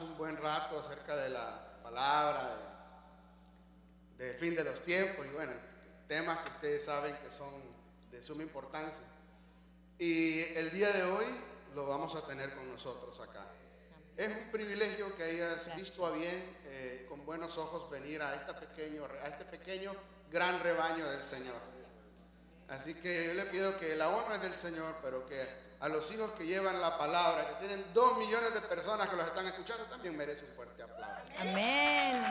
un buen rato acerca de la palabra, del de fin de los tiempos y bueno, temas que ustedes saben que son de suma importancia. Y el día de hoy lo vamos a tener con nosotros acá. Es un privilegio que hayas visto a bien, eh, con buenos ojos, venir a, esta pequeño, a este pequeño gran rebaño del Señor. Así que yo le pido que la honra del Señor, pero que a los hijos que llevan la palabra, que tienen dos millones de personas que los están escuchando, también merece un fuerte aplauso. Amén.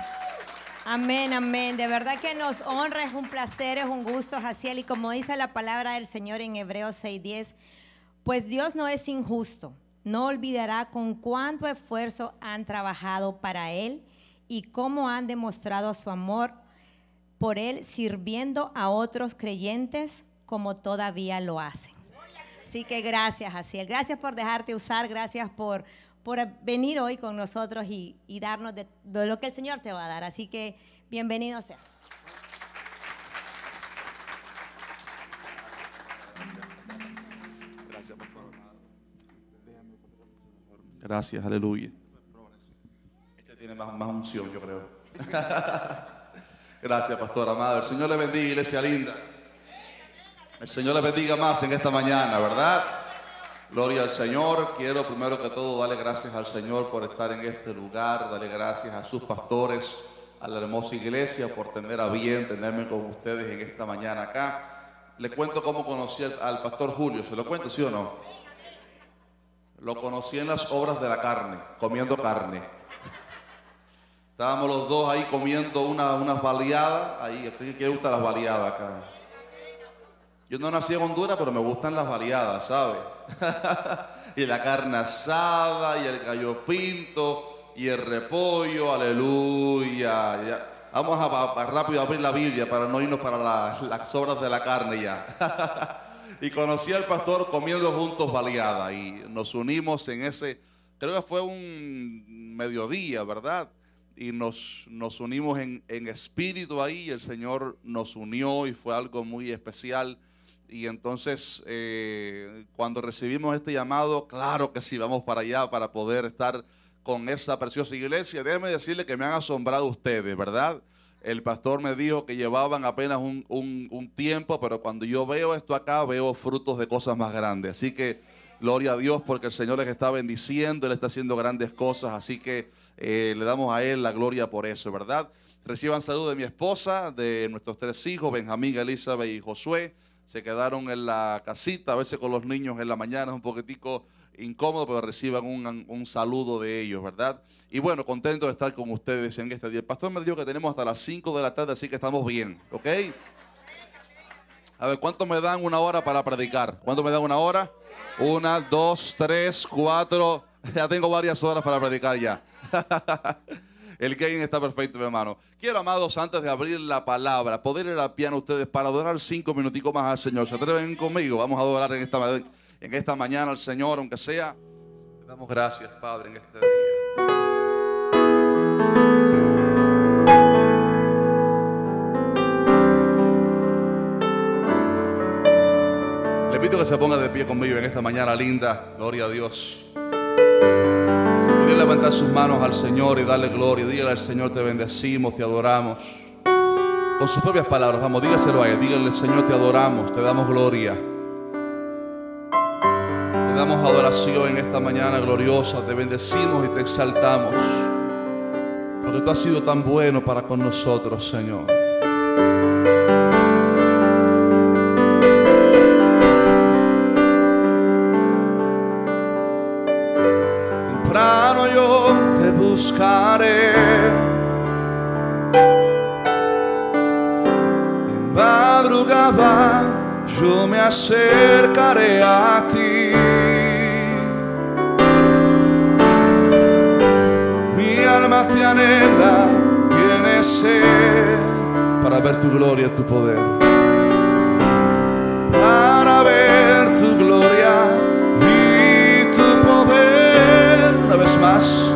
Amén, amén. De verdad que nos honra, es un placer, es un gusto, Jaciel. Y como dice la palabra del Señor en Hebreos 6:10, pues Dios no es injusto, no olvidará con cuánto esfuerzo han trabajado para Él y cómo han demostrado su amor por Él sirviendo a otros creyentes como todavía lo hacen. Así que gracias, Asiel. Gracias por dejarte usar, gracias por, por venir hoy con nosotros y, darnos de, lo que el Señor te va a dar. Así que bienvenido seas. Gracias, pastor. Gracias, aleluya. Este tiene más, más unción, yo creo. Gracias, pastor amado. El Señor le bendiga, iglesia linda. El Señor les bendiga más en esta mañana, ¿verdad? Gloria al Señor. Quiero primero que todo darle gracias al Señor por estar en este lugar, darle gracias a sus pastores, a la hermosa iglesia por tener a bien tenerme con ustedes en esta mañana acá. Le cuento cómo conocí al pastor Julio, ¿se lo cuento, sí o no? Lo conocí en las obras de la carne, comiendo carne. Estábamos los dos ahí comiendo una, unas baleadas. Ahí, ¿qué gustan las baleadas acá? Yo no nací en Honduras, pero me gustan las baleadas, ¿sabes? y la carne asada, y el gallo pinto, y el repollo, aleluya. Vamos a, a, rápido abrir la Biblia para no irnos para las obras de la carne ya. y conocí al pastor comiendo juntos baleada y nos unimos en ese, creo que fue un mediodía, ¿verdad? y nos, unimos en, en, espíritu ahí. El Señor nos unió y fue algo muy especial. Y entonces, eh, cuando recibimos este llamado, claro que sí, vamos para allá para poder estar con esa preciosa iglesia. Déjenme decirle que me han asombrado ustedes, ¿verdad? El pastor me dijo que llevaban apenas un, tiempo, pero cuando yo veo esto acá, veo frutos de cosas más grandes. Así que, gloria a Dios, porque el Señor les está bendiciendo, Él está haciendo grandes cosas. Así que eh, le damos a Él la gloria por eso, ¿verdad? Reciban salud de mi esposa, de nuestros tres hijos, Benjamín, Elizabeth y Josué se quedaron en la casita, a veces con los niños en la mañana, es un poquitico incómodo, pero reciban un, saludo de ellos, ¿verdad? Y bueno, contento de estar con ustedes en este día. El pastor me dijo que tenemos hasta las 5 de la tarde, así que estamos bien, ¿ok? A ver, ¿cuánto me dan una hora para predicar? ¿Cuánto me dan una hora? Una, dos, tres, cuatro. Ya tengo varias horas para predicar ya. El gain está perfecto, mi hermano. Quiero, amados, antes de abrir la palabra, poder ir a piano ustedes para adorar cinco minuticos más al Señor. ¿Se atreven conmigo? Vamos a adorar en esta, en esta mañana al Señor, aunque sea. Le damos gracias, Padre, en este día. pido Le que se ponga de pie conmigo en esta mañana linda. Gloria a Dios levantar sus manos al Señor y darle gloria. Dígale al Señor, te bendecimos, te adoramos. Con sus propias palabras, vamos, dígaselo a él. Dígale, Señor, te adoramos, te damos gloria. Te damos adoración en esta mañana gloriosa. Te bendecimos y te exaltamos. Porque tú has sido tan bueno para con nosotros, Señor. acercaré a ti. Mi alma te anhela, tiene sed para ver tu gloria, y tu poder. Para ver tu gloria y tu poder. Una vez más.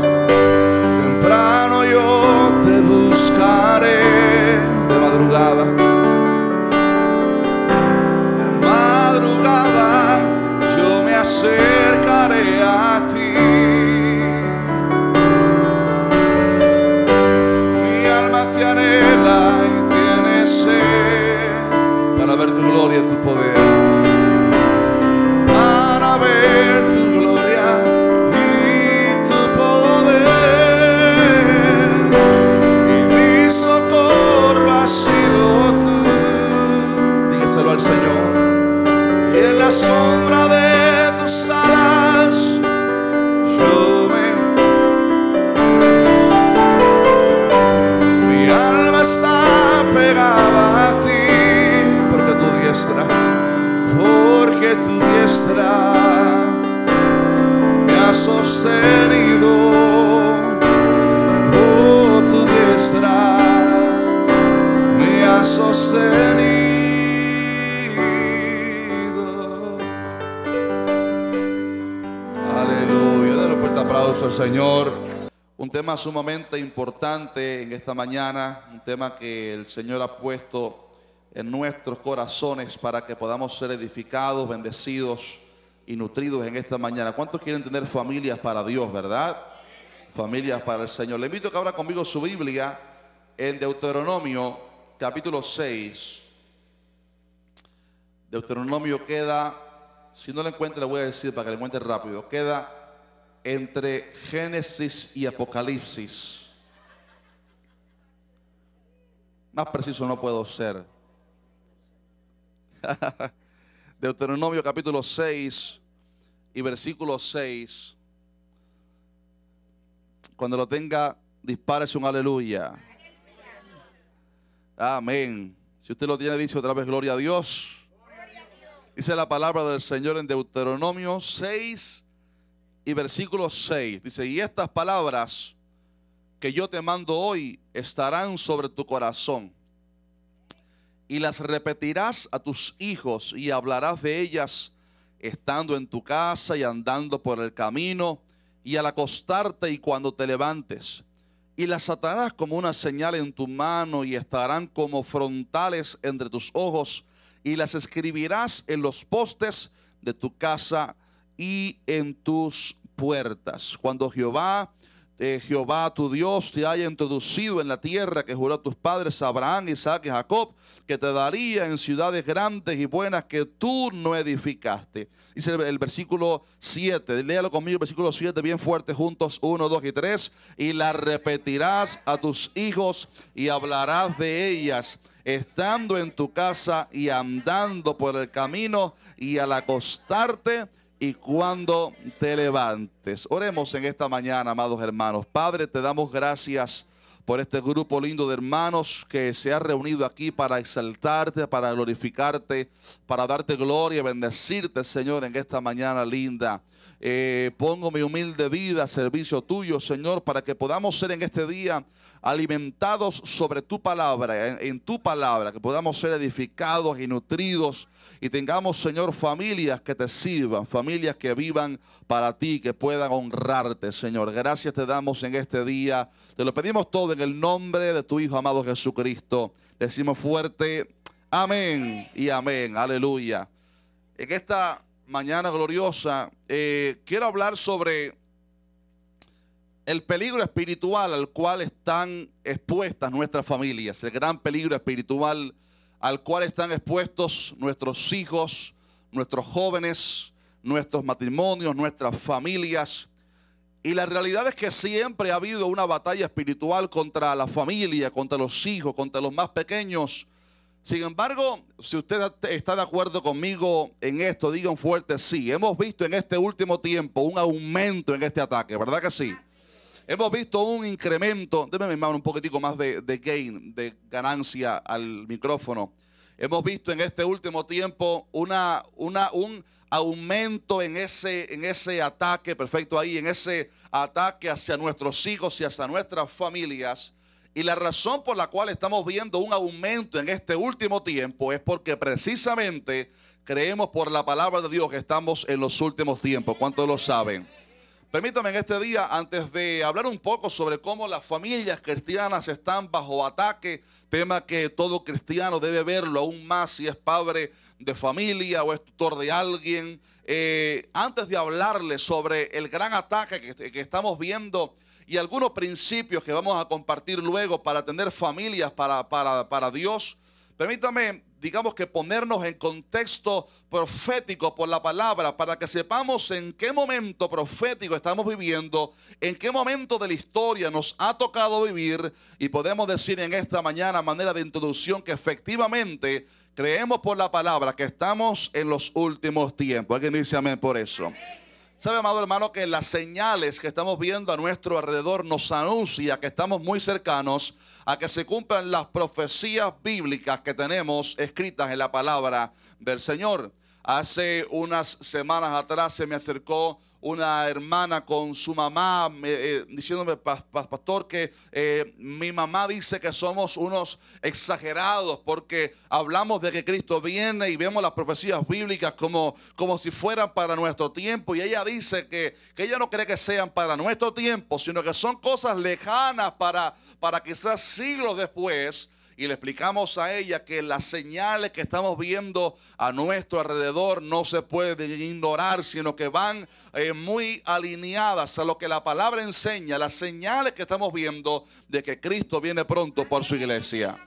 Señor. Un tema sumamente importante en esta mañana, un tema que el Señor ha puesto en nuestros corazones para que podamos ser edificados, bendecidos y nutridos en esta mañana. ¿Cuántos quieren tener familias para Dios, verdad? Familias para el Señor. Le invito a que abra conmigo su Biblia en Deuteronomio capítulo 6. Deuteronomio queda, si no la encuentra, le voy a decir para que le encuentre rápido. Queda entre Génesis y Apocalipsis. Más preciso no puedo ser. Deuteronomio capítulo 6 y versículo 6. Cuando lo tenga, dispárese un aleluya. Amén. Si usted lo tiene, dice otra vez, gloria a Dios. Dice la palabra del Señor en Deuteronomio 6 y versículo 6. Dice, y estas palabras que yo te mando hoy estarán sobre tu corazón. Y las repetirás a tus hijos y hablarás de ellas estando en tu casa y andando por el camino y al acostarte y cuando te levantes. Y las atarás como una señal en tu mano y estarán como frontales entre tus ojos y las escribirás en los postes de tu casa y en tus puertas. Cuando Jehová, eh, Jehová tu Dios, te haya introducido en la tierra que juró a tus padres Abraham, Isaac y Jacob, que te daría en ciudades grandes y buenas que tú no edificaste. Dice el, versículo 7, léalo conmigo, versículo 7, bien fuerte, juntos, 1, 2 y 3, y la repetirás a tus hijos y hablarás de ellas estando en tu casa y andando por el camino y al acostarte y cuando te levantes. Oremos en esta mañana, amados hermanos. Padre, te damos gracias por este grupo lindo de hermanos que se ha reunido aquí para exaltarte, para glorificarte, para darte gloria, bendecirte, Señor, en esta mañana linda. Eh, pongo mi humilde vida a servicio tuyo, Señor, para que podamos ser en este día alimentados sobre tu palabra, en tu palabra, que podamos ser edificados y nutridos y tengamos, Señor, familias que te sirvan, familias que vivan para ti, que puedan honrarte, Señor. Gracias te damos en este día. Te lo pedimos todo en el nombre de tu Hijo amado Jesucristo. Decimos fuerte, amén y amén. Aleluya. En esta mañana gloriosa, eh, quiero hablar sobre el peligro espiritual al cual están expuestas nuestras familias, el gran peligro espiritual al cual están expuestos nuestros hijos, nuestros jóvenes, nuestros matrimonios, nuestras familias. Y la realidad es que siempre ha habido una batalla espiritual contra la familia, contra los hijos, contra los más pequeños. Sin embargo, si usted está de acuerdo conmigo en esto, digan fuerte sí. Hemos visto en este último tiempo un aumento en este ataque, ¿verdad que sí? Hemos visto un incremento, déjeme mi un poquitico más de, de gain, de ganancia al micrófono. Hemos visto en este último tiempo una, una, un aumento en ese, en ese ataque, perfecto ahí, en ese ataque hacia nuestros hijos y hacia nuestras familias. Y la razón por la cual estamos viendo un aumento en este último tiempo es porque precisamente creemos por la palabra de Dios que estamos en los últimos tiempos. ¿Cuántos lo saben? Permítame en este día, antes de hablar un poco sobre cómo las familias cristianas están bajo ataque, tema que todo cristiano debe verlo aún más si es padre de familia o es tutor de alguien, eh, antes de hablarles sobre el gran ataque que, estamos viendo y algunos principios que vamos a compartir luego para tener familias para, para, para Dios, permítame digamos que ponernos en contexto profético por la palabra, para que sepamos en qué momento profético estamos viviendo, en qué momento de la historia nos ha tocado vivir y podemos decir en esta mañana, manera de introducción, que efectivamente creemos por la palabra que estamos en los últimos tiempos. Alguien dice amén por eso. Sabe, amado hermano, que las señales que estamos viendo a nuestro alrededor nos anuncia que estamos muy cercanos a que se cumplan las profecías bíblicas que tenemos escritas en la palabra del Señor. Hace unas semanas atrás se me acercó una hermana con su mamá eh, diciéndome, pastor, que eh, mi mamá dice que somos unos exagerados porque hablamos de que Cristo viene y vemos las profecías bíblicas como, como si fueran para nuestro tiempo. Y ella dice que, que ella no cree que sean para nuestro tiempo, sino que son cosas lejanas para para quizás siglos después y le explicamos a ella que las señales que estamos viendo a nuestro alrededor no se pueden ignorar, sino que van eh, muy alineadas a lo que la palabra enseña, las señales que estamos viendo de que Cristo viene pronto por su iglesia.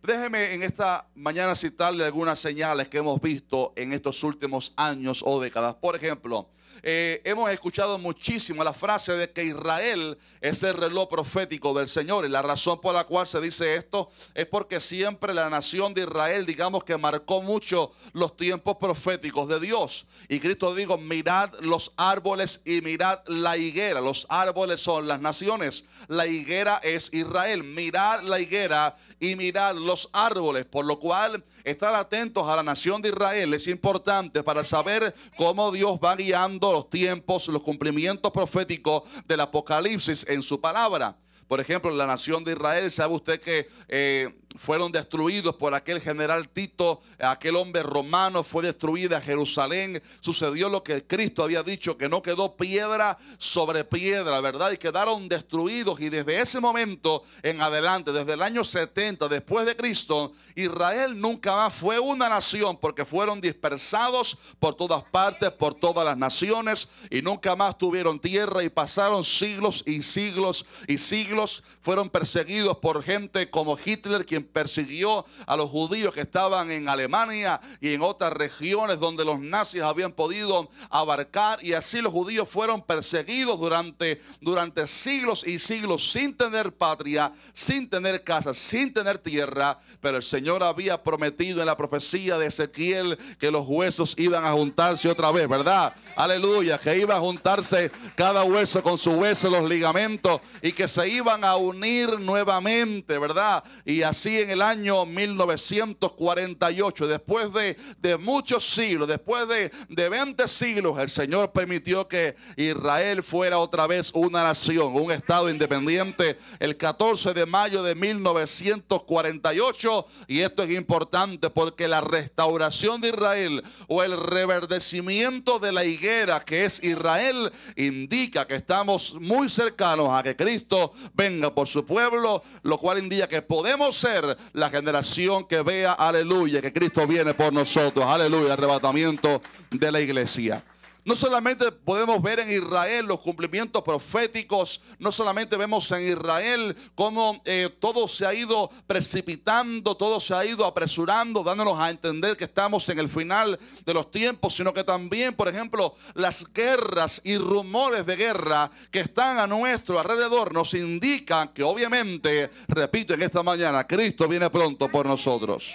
Déjeme en esta mañana citarle algunas señales que hemos visto en estos últimos años o décadas. Por ejemplo, eh, hemos escuchado muchísimo la frase de que Israel es el reloj profético del Señor. Y la razón por la cual se dice esto es porque siempre la nación de Israel, digamos que marcó mucho los tiempos proféticos de Dios. Y Cristo dijo, mirad los árboles y mirad la higuera. Los árboles son las naciones, la higuera es Israel. Mirad la higuera y mirad los árboles. Por lo cual, estar atentos a la nación de Israel es importante para saber cómo Dios va guiando los tiempos los cumplimientos proféticos del Apocalipsis en su palabra. Por ejemplo, la nación de Israel, sabe usted que eh, fueron destruidos por aquel general Tito, aquel hombre romano, fue destruida Jerusalén, sucedió lo que Cristo había dicho, que no quedó piedra sobre piedra, ¿verdad? Y quedaron destruidos y desde ese momento en adelante, desde el año 70 después de Cristo, Israel nunca más fue una nación porque fueron dispersados por todas partes, por todas las naciones y nunca más tuvieron tierra y pasaron siglos y siglos y siglos, fueron perseguidos por gente como Hitler, quien persiguió a los judíos que estaban en Alemania y en otras regiones donde los nazis habían podido abarcar. Y así los judíos fueron perseguidos durante, durante siglos y siglos sin tener patria, sin tener casa, sin tener tierra. Pero el Señor había prometido en la profecía de Ezequiel que los huesos iban a juntarse otra vez, ¿verdad? Aleluya, que iba a juntarse cada hueso con su hueso, los ligamentos, y que se iban a unir nuevamente, ¿verdad? Y así en el año 1948, después de, muchos siglos, después de, de 20 siglos, el Señor permitió que Israel fuera otra vez una nación, un Estado independiente, el 14 de mayo de 1948. Y esto es importante porque la restauración de Israel o el reverdecimiento de la higuera que es Israel indica que estamos muy cercanos a que Cristo venga por su pueblo, lo cual indica que podemos ser la generación que vea, aleluya, que Cristo viene por nosotros, aleluya, arrebatamiento de la iglesia. No solamente podemos ver en Israel los cumplimientos proféticos, no solamente vemos en Israel cómo eh, todo se ha ido precipitando, todo se ha ido apresurando, dándonos a entender que estamos en el final de los tiempos, sino que también, por ejemplo, las guerras y rumores de guerra que están a nuestro alrededor nos indican que obviamente, repito en esta mañana, Cristo viene pronto por nosotros.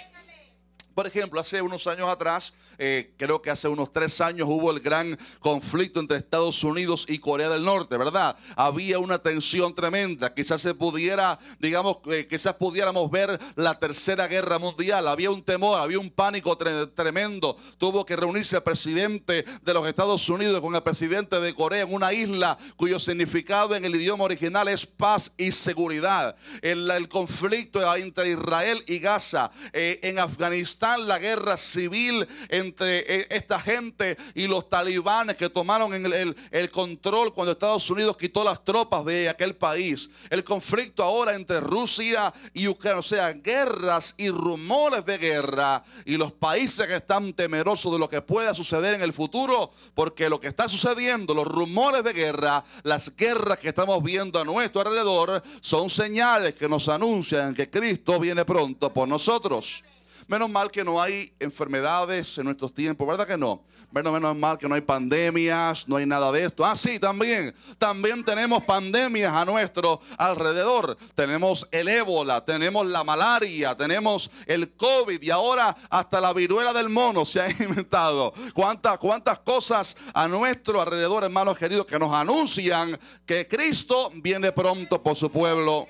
Por ejemplo, hace unos años atrás, eh, creo que hace unos tres años hubo el gran conflicto entre Estados Unidos y Corea del Norte, ¿verdad? Había una tensión tremenda. Quizás se pudiera, digamos, eh, quizás pudiéramos ver la tercera guerra mundial. Había un temor, había un pánico tremendo. Tuvo que reunirse el presidente de los Estados Unidos con el presidente de Corea en una isla cuyo significado en el idioma original es paz y seguridad. El, conflicto entre Israel y Gaza, eh, en Afganistán la guerra civil entre eh, esta gente y los talibanes que tomaron el, el control cuando Estados Unidos quitó las tropas de aquel país. El conflicto ahora entre Rusia y Ucrania. O sea, guerras y rumores de guerra. Y los países que están temerosos de lo que pueda suceder en el futuro. Porque lo que está sucediendo, los rumores de guerra, las guerras que estamos viendo a nuestro alrededor, son señales que nos anuncian que Cristo viene pronto por nosotros. Menos mal que no hay enfermedades en nuestros tiempos, ¿verdad que no? Menos, mal que no hay pandemias, no hay nada de esto. Ah, sí, también. También tenemos pandemias a nuestro alrededor. Tenemos el ébola, tenemos la malaria, tenemos el COVID y ahora hasta la viruela del mono se ha inventado. ¿Cuántas, cuántas cosas a nuestro alrededor, hermanos queridos, que nos anuncian que Cristo viene pronto por su pueblo?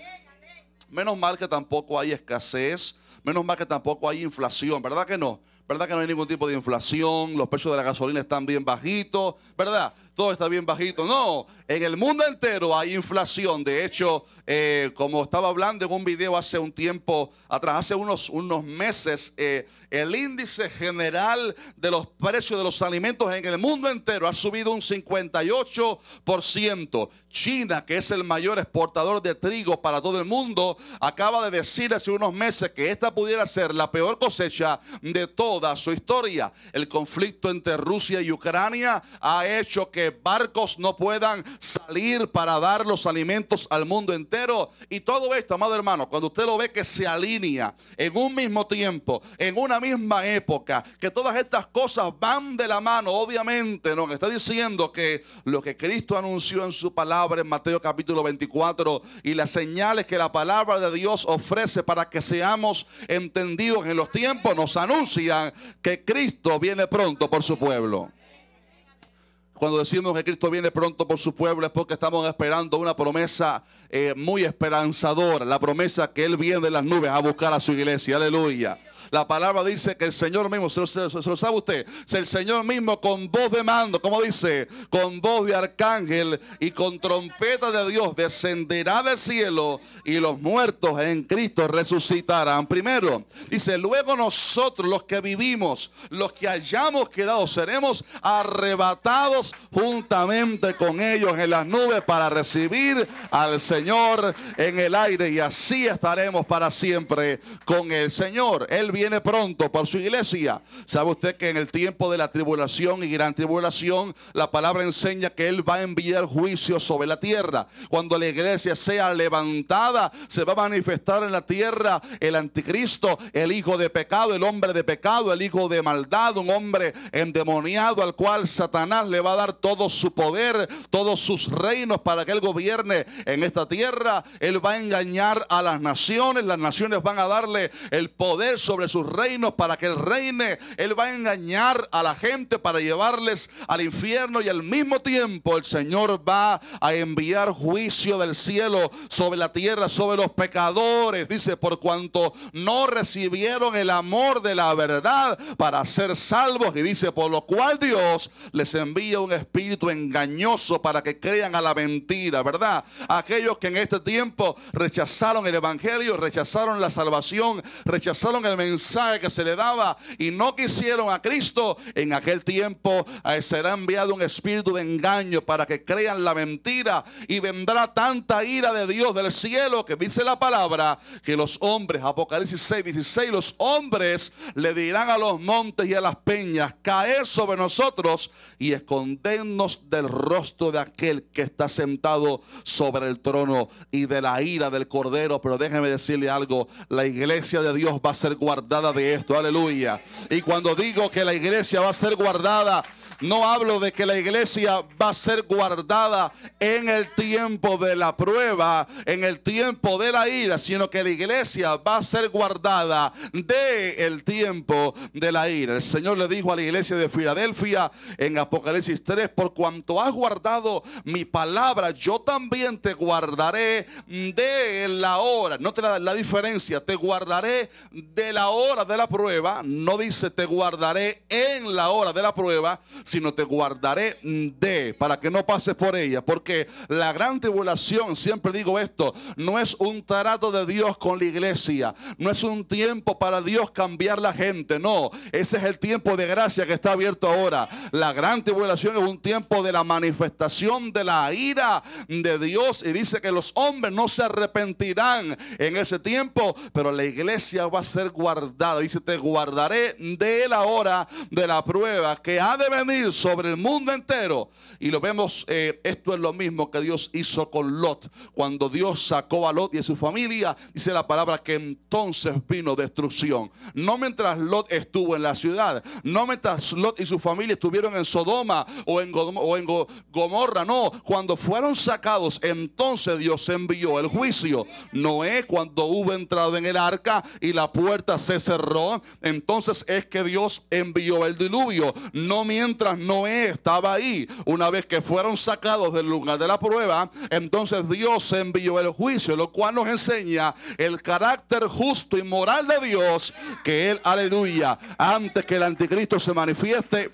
Menos mal que tampoco hay escasez Menos mal que tampoco hay inflación, ¿verdad que no? ¿Verdad que no hay ningún tipo de inflación? Los precios de la gasolina están bien bajitos, ¿verdad? todo está bien bajito. No, en el mundo entero hay inflación. De hecho, eh, como estaba hablando en un video hace un tiempo atrás, hace unos, unos meses, eh, el índice general de los precios de los alimentos en el mundo entero ha subido un 58%. China, que es el mayor exportador de trigo para todo el mundo, acaba de decir hace unos meses que esta pudiera ser la peor cosecha de toda su historia. El conflicto entre Rusia y Ucrania ha hecho que barcos no puedan salir para dar los alimentos al mundo entero. Y todo esto, amado hermano, cuando usted lo ve que se alinea en un mismo tiempo, en una misma época, que todas estas cosas van de la mano, obviamente, nos está diciendo que lo que Cristo anunció en su palabra en Mateo capítulo 24 y las señales que la palabra de Dios ofrece para que seamos entendidos en los tiempos nos anuncian que Cristo viene pronto por su pueblo. Cuando decimos que Cristo viene pronto por su pueblo es porque estamos esperando una promesa eh, muy esperanzadora, la promesa que Él viene de las nubes a buscar a su iglesia. Aleluya. La palabra dice que el Señor mismo, se, lo sabe usted, el Señor mismo con voz de mando, como dice, con voz de arcángel y con trompeta de Dios descenderá del cielo y los muertos en Cristo resucitarán primero. Dice, luego nosotros los que vivimos, los que hayamos quedado, seremos arrebatados juntamente con ellos en las nubes para recibir al Señor en el aire y así estaremos para siempre con el Señor. Él viene pronto por su iglesia. ¿Sabe usted que en el tiempo de la tribulación y gran tribulación, la palabra enseña que Él va a enviar juicio sobre la tierra? Cuando la iglesia sea levantada, se va a manifestar en la tierra el anticristo, el hijo de pecado, el hombre de pecado, el hijo de maldad, un hombre endemoniado al cual Satanás le va a dar todo su poder, todos sus reinos para que Él gobierne en esta tierra. Él va a engañar a las naciones, las naciones van a darle el poder sobre sus reinos para que el reine. Él va a engañar a la gente para llevarles al infierno y al mismo tiempo el Señor va a enviar juicio del cielo sobre la tierra, sobre los pecadores. Dice, por cuanto no recibieron el amor de la verdad para ser salvos. Y dice, por lo cual Dios les envía un espíritu engañoso para que crean a la mentira, ¿verdad? Aquellos que en este tiempo rechazaron el Evangelio, rechazaron la salvación, rechazaron el mensaje mensaje que se le daba y no quisieron a Cristo, en aquel tiempo eh, será enviado un espíritu de engaño para que crean la mentira y vendrá tanta ira de Dios del cielo que dice la palabra que los hombres, Apocalipsis 6, 16, los hombres le dirán a los montes y a las peñas, caer sobre nosotros y escondernos del rostro de aquel que está sentado sobre el trono y de la ira del cordero. Pero déjeme decirle algo, la iglesia de Dios va a ser guardada Dada de esto. Aleluya. Y cuando digo que la iglesia va a ser guardada, no hablo de que la iglesia va a ser guardada en el tiempo de la prueba, en el tiempo de la ira, sino que la iglesia va a ser guardada de el tiempo de la ira. El Señor le dijo a la iglesia de Filadelfia en Apocalipsis 3, por cuanto has guardado mi palabra, yo también te guardaré de la hora. No te la, la diferencia, te guardaré de la hora hora de la prueba, no dice te guardaré en la hora de la prueba, sino te guardaré de, para que no pases por ella. Porque la gran tribulación, siempre digo esto, no es un trato de Dios con la iglesia, no es un tiempo para Dios cambiar la gente, no, ese es el tiempo de gracia que está abierto ahora. La gran tribulación es un tiempo de la manifestación de la ira de Dios y dice que los hombres no se arrepentirán en ese tiempo, pero la iglesia va a ser guardada Dice, te guardaré de la hora de la prueba que ha de venir sobre el mundo entero. Y lo vemos, eh, esto es lo mismo que Dios hizo con Lot. Cuando Dios sacó a Lot y a su familia, dice la palabra que entonces vino destrucción. No mientras Lot estuvo en la ciudad, no mientras Lot y su familia estuvieron en Sodoma o en, Gomorra, no. Cuando fueron sacados, entonces Dios envió el juicio. Noé, cuando hubo entrado en el arca y la puerta se se cerró, entonces es que Dios envió el diluvio. No mientras Noé estaba ahí. Una vez que fueron sacados del lugar de la prueba, entonces Dios envió el juicio, lo cual nos enseña el carácter justo y moral de Dios, que Él, aleluya, antes que el anticristo se manifieste,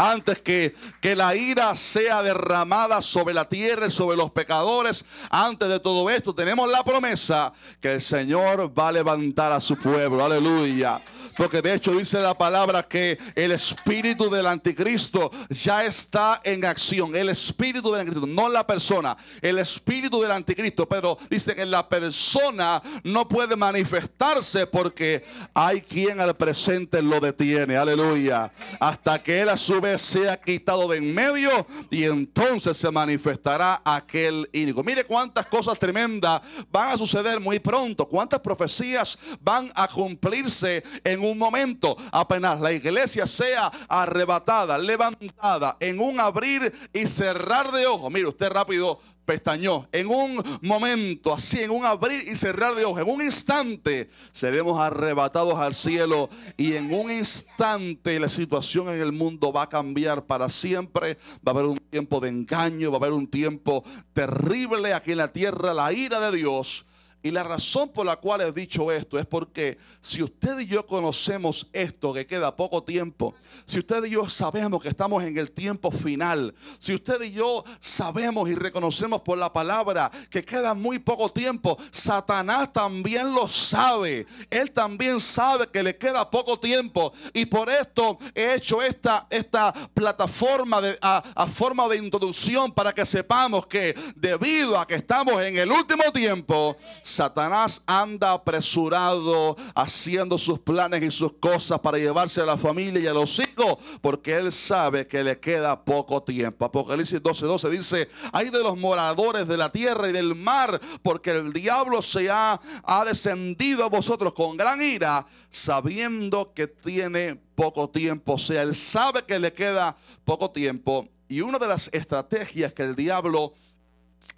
antes que, la ira sea derramada sobre la tierra y sobre los pecadores. Antes de todo esto tenemos la promesa que el Señor va a levantar a su pueblo. Aleluya. Porque de hecho dice la palabra que el espíritu del anticristo ya está en acción. El espíritu del anticristo, no la persona. El espíritu del anticristo. Pero dice que la persona no puede manifestarse porque hay quien al presente lo detiene. Aleluya. Hasta que él a su vez sea quitado de en medio y entonces se manifestará aquel índigo. Mire cuántas cosas tremendas van a suceder muy pronto, cuántas profecías van a cumplirse en un momento. Apenas la iglesia sea arrebatada, levantada en un abrir y cerrar de ojos. Mire usted rápido pestañó. En un momento, así, en un abrir y cerrar de ojos, en un instante, seremos arrebatados al cielo y en un instante la situación en el mundo va a cambiar para siempre. Va a haber un tiempo de engaño, va a haber un tiempo terrible aquí en la tierra, la ira de Dios y la razón por la cual he dicho esto es porque si usted y yo conocemos esto, que queda poco tiempo, si usted y yo sabemos que estamos en el tiempo final, si usted y yo sabemos y reconocemos por la palabra que queda muy poco tiempo, Satanás también lo sabe. Él también sabe que le queda poco tiempo. Y por esto he hecho esta, esta plataforma de, a, a forma de introducción para que sepamos que debido a que estamos en el último tiempo, Satanás anda apresurado haciendo sus planes y sus cosas para llevarse a la familia y a los hijos, porque él sabe que le queda poco tiempo. Apocalipsis 12:12 dice, hay de los moradores de la tierra y del mar, porque el diablo se ha, ha descendido a vosotros con gran ira, sabiendo que tiene poco tiempo. O sea, él sabe que le queda poco tiempo. Y una de las estrategias que el diablo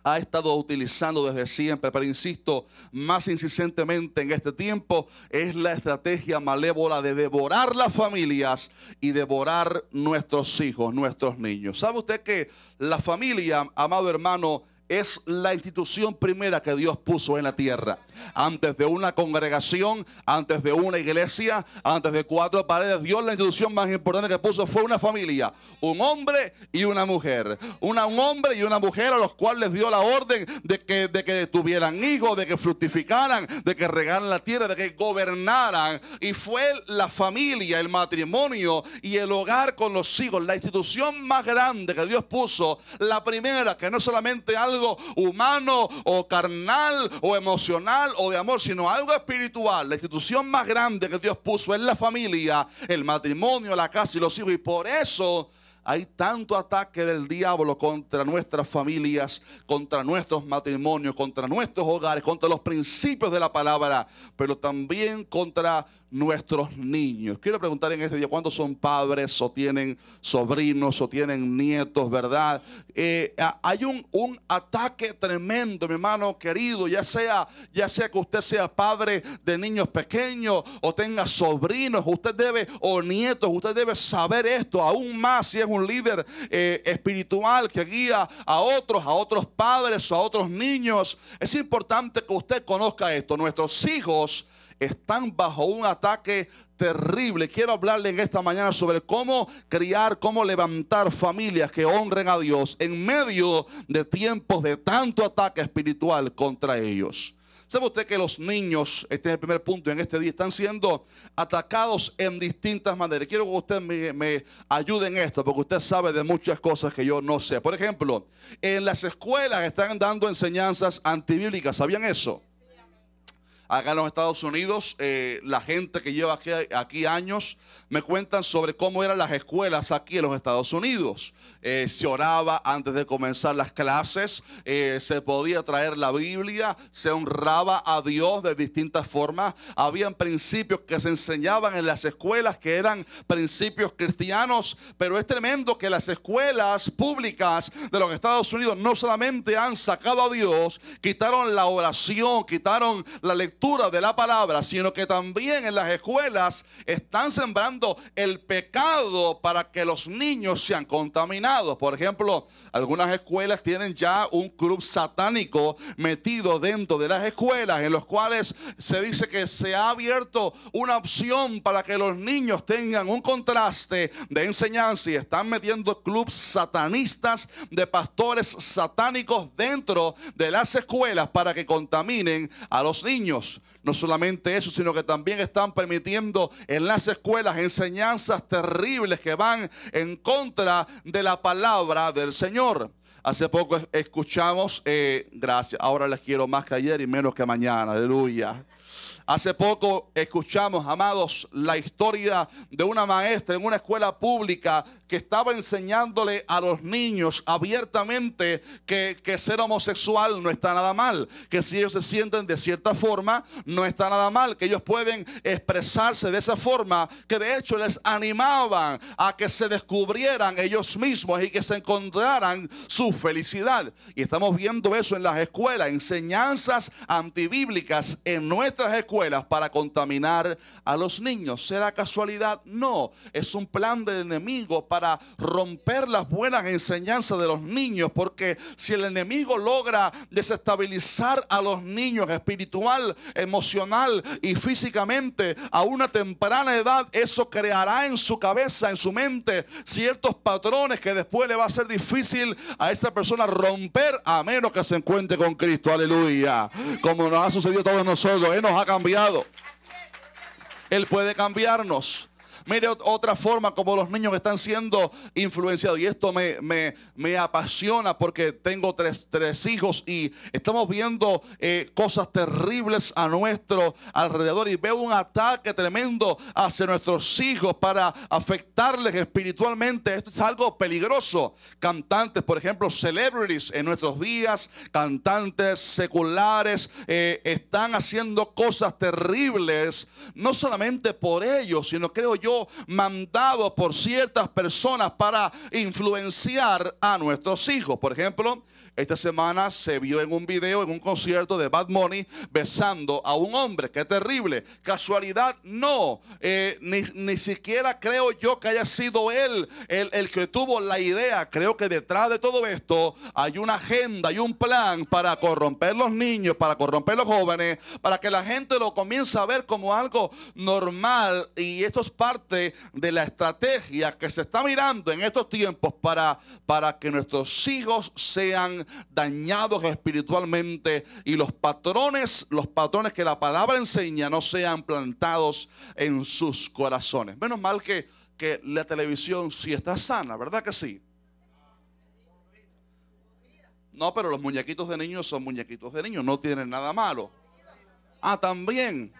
ha estado utilizando desde siempre, pero insisto, más insistentemente en este tiempo, es la estrategia malévola de devorar las familias y devorar nuestros hijos, nuestros niños. ¿Sabe usted que la familia, amado hermano, es la institución primera que Dios puso en la tierra? antes de una congregación, antes de una iglesia, antes de cuatro paredes. Dios la institución más importante que puso fue una familia, un hombre y una mujer. un hombre y una mujer a los cuales dio la orden de que, de que tuvieran hijos, de que fructificaran, de que regaran la tierra, de que gobernaran. Y fue la familia, el matrimonio y el hogar con los hijos, la institución más grande que Dios puso, la primera, que no es solamente algo humano o carnal o emocional, o de amor, sino algo espiritual. La institución más grande que Dios puso es la familia, el matrimonio, la casa y los hijos. Y por eso hay tanto ataque del diablo contra nuestras familias, contra nuestros matrimonios, contra nuestros hogares, contra los principios de la palabra, pero también contra nuestros niños. Quiero preguntar en este día, ¿cuántos son padres o tienen sobrinos o tienen nietos, verdad? Eh, hay un, un, ataque tremendo, mi hermano querido, ya sea, ya sea que usted sea padre de niños pequeños o tenga sobrinos, usted debe, o nietos, usted debe saber esto, aún más si es un líder eh, espiritual que guía a otros, a otros padres o a otros niños. Es importante que usted conozca esto. Nuestros hijos están bajo un ataque terrible. Quiero hablarle en esta mañana sobre cómo criar, cómo levantar familias que honren a Dios en medio de tiempos de tanto ataque espiritual contra ellos. ¿Sabe usted que los niños, este es el primer punto en este día, están siendo atacados en distintas maneras? Quiero que usted me, ayude en esto, porque usted sabe de muchas cosas que yo no sé. Por ejemplo, en las escuelas están dando enseñanzas antibíblicas. ¿Sabían eso? acá en los Estados Unidos, eh, la gente que lleva aquí, aquí, años me cuentan sobre cómo eran las escuelas aquí en los Estados Unidos. Eh, se oraba antes de comenzar las clases, eh, se podía traer la Biblia, se honraba a Dios de distintas formas. Habían principios que se enseñaban en las escuelas que eran principios cristianos, pero es tremendo que las escuelas públicas de los Estados Unidos no solamente han sacado a Dios, quitaron la oración, quitaron la lectura, de la palabra, sino que también en las escuelas están sembrando el pecado para que los niños sean contaminados. Por ejemplo, algunas escuelas tienen ya un club satánico metido dentro de las escuelas, en los cuales se dice que se ha abierto una opción para que los niños tengan un contraste de enseñanza y están metiendo clubs satanistas de pastores satánicos dentro de las escuelas para que contaminen a los niños. No solamente eso, sino que también están permitiendo en las escuelas enseñanzas terribles que van en contra de la palabra del Señor. Hace poco escuchamos, eh, gracias, ahora les quiero más que ayer y menos que mañana, aleluya. Hace poco escuchamos, amados, la historia de una maestra en una escuela pública que estaba enseñándole a los niños abiertamente que, ser homosexual no está nada mal, que si ellos se sienten de cierta forma, no está nada mal, que ellos pueden expresarse de esa forma, que de hecho les animaban a que se descubrieran ellos mismos y que se encontraran su felicidad. Y estamos viendo eso en las escuelas, enseñanzas antibíblicas en nuestras escuelas para contaminar a los niños. ¿Será casualidad? No, es un plan del enemigo para romper las buenas enseñanzas de los niños, porque si el enemigo logra desestabilizar a los niños espiritual, emocional y físicamente a una temprana edad, eso creará en su cabeza, en su mente, ciertos patrones que después le va a ser difícil a esa persona romper a menos que se encuentre con Cristo. Aleluya. Como nos ha sucedido a todos nosotros, nos ha él puede cambiarnos. Mire otra forma como los niños están siendo influenciados. Y esto me, apasiona porque tengo tres, hijos y estamos viendo eh, cosas terribles a nuestro alrededor. Y veo un ataque tremendo hacia nuestros hijos para afectarles espiritualmente. Esto es algo peligroso. Cantantes, por ejemplo, celebrities en nuestros días, cantantes seculares, eh, están haciendo cosas terribles, no solamente por ellos, sino creo yo mandado por ciertas personas para influenciar a nuestros hijos. Por ejemplo, esta semana se vio en un video, en un concierto de Bad Money, besando a un hombre. ¡Qué terrible! ¿Casualidad? No. Eh, ni, siquiera creo yo que haya sido él el, que tuvo la idea. Creo que detrás de todo esto hay una agenda, hay un plan para corromper los niños, para corromper los jóvenes, para que la gente lo comience a ver como algo normal. Y esto es parte de la estrategia que se está mirando en estos tiempos para, para que nuestros hijos sean dañados espiritualmente y los patrones, los patrones que la palabra enseña no sean plantados en sus corazones. Menos mal que, que la televisión Si está sana, ¿verdad que sí? No, pero los muñequitos de niños son muñequitos de niños, no tienen nada malo. Ah, también.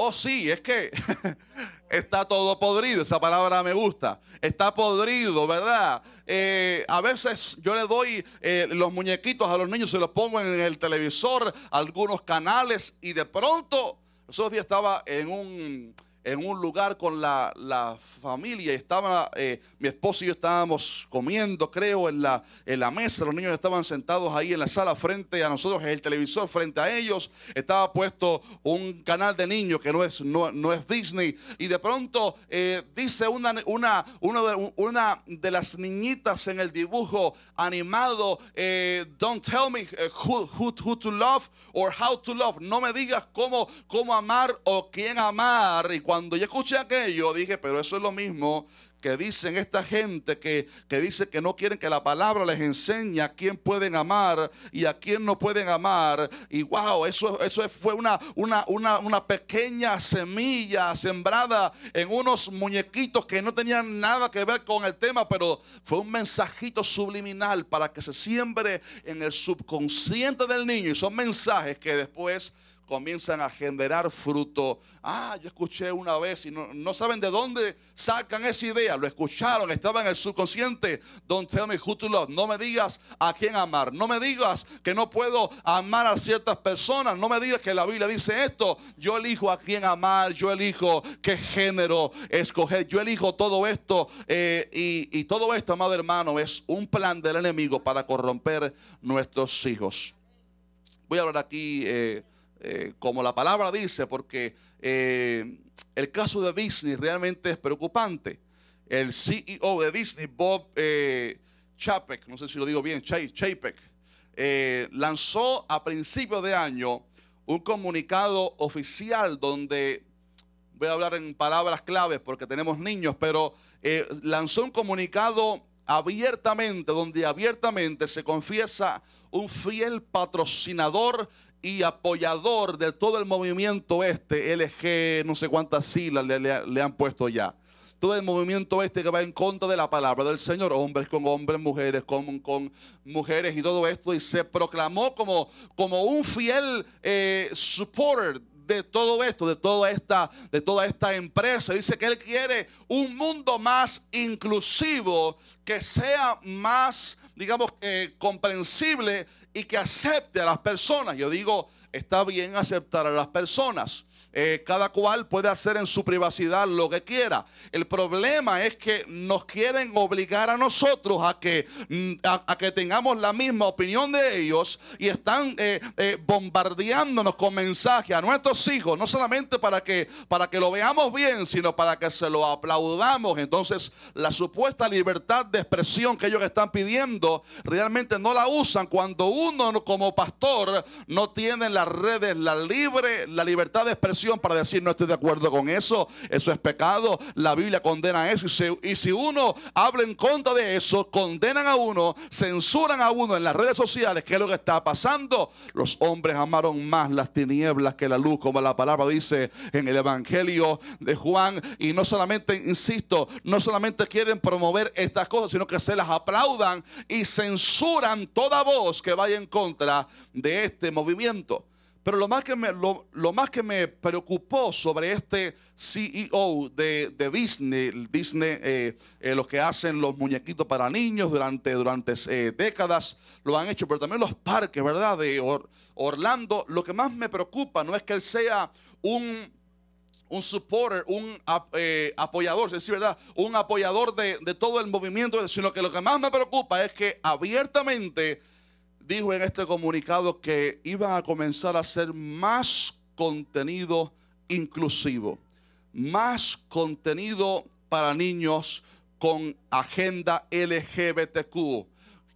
Oh, sí, es que está todo podrido, esa palabra me gusta. Está podrido, ¿verdad? Eh, a veces yo le doy eh, los muñequitos a los niños, se los pongo en el televisor, algunos canales, y de pronto, esos días estaba en un en un lugar con la, la familia. Estaba, eh, mi esposo y yo estábamos comiendo, creo, en la, la mesa. Los niños estaban sentados ahí en la sala frente a nosotros, el televisor frente a ellos. Estaba puesto un canal de niños que no es, no, es Disney. Y de pronto eh, dice una, una, de, una de las niñitas en el dibujo animado, eh, don't tell me who, who, to love or how to love. No me digas cómo, cómo amar o quién amar. Y cuando cuando yo escuché aquello, dije, pero eso es lo mismo que dicen esta gente que, que dice que no quieren que la palabra les enseñe a quién pueden amar y a quién no pueden amar. Y wow, eso, eso fue una, una, una pequeña semilla sembrada en unos muñequitos que no tenían nada que ver con el tema, pero fue un mensajito subliminal para que se siembre en el subconsciente del niño. Y son mensajes que después comienzan a generar fruto. Ah, yo escuché una vez y no, saben de dónde sacan esa idea. Lo escucharon, estaba en el subconsciente. Don't tell me who to love. No me digas a quién amar. No me digas que no puedo amar a ciertas personas. No me digas que la Biblia dice esto. Yo elijo a quién amar. Yo elijo qué género escoger. Yo elijo todo esto. Eh, y, y todo esto, amado hermano, es un plan del enemigo para corromper nuestros hijos. Voy a hablar aquí. Eh, eh, como la palabra dice, porque eh, el caso de Disney realmente es preocupante. El CEO de Disney, Bob eh, Chapek, no sé si lo digo bien, Chapek, eh, lanzó a principios de año un comunicado oficial donde, voy a hablar en palabras claves porque tenemos niños, pero lanzó un comunicado abiertamente, donde abiertamente se confiesa un fiel patrocinador y apoyador de todo el movimiento este, LG, no sé cuántas siglas le, le, han puesto ya. Todo el movimiento este que va en contra de la palabra del Señor, hombres con hombres, mujeres con, con mujeres y todo esto, y se proclamó como, como un fiel eh, supporter de todo esto, de toda esta, de toda esta empresa. Dice que él quiere un mundo más inclusivo, que sea más, digamos, que comprensible y que acepte a las personas. Yo digo, está bien aceptar a las personas, eh, cada cual puede hacer en su privacidad lo que quiera. El problema es que nos quieren obligar a nosotros a que, mm, que tengamos la misma opinión de ellos y están eh, eh, bombardeándonos con mensajes a nuestros hijos, no solamente para que, para que lo veamos bien, sino para que se lo aplaudamos. Entonces, la supuesta libertad de expresión que ellos están pidiendo realmente no la usan cuando uno como pastor no tiene las redes la libre, la libertad de expresión para decir no estoy de acuerdo con eso, eso es pecado, la Biblia condena eso y, y si uno habla en contra de eso, condenan a uno, censuran a uno en las redes sociales, ¿qué es lo que está pasando? Los hombres amaron más las tinieblas que la luz, como la palabra dice en el Evangelio de Juan, y no solamente, insisto, no solamente quieren promover estas cosas, sino que se las aplaudan y censuran toda voz que vaya en contra de este movimiento. Pero lo más que me, lo, más que me preocupó sobre este CEO de, Disney, Disney, eh, eh, los que hacen los muñequitos para niños durante, durante eh, décadas, lo han hecho, pero también los parques, ¿verdad? De Orlando, lo que más me preocupa no es que él sea un un supporter, un apoyador, es ¿verdad? Un apoyador de, de, todo el movimiento, sino que lo que más me preocupa es que abiertamente dijo en este comunicado que iba a comenzar a hacer más contenido inclusivo, más contenido para niños con agenda LGBTQ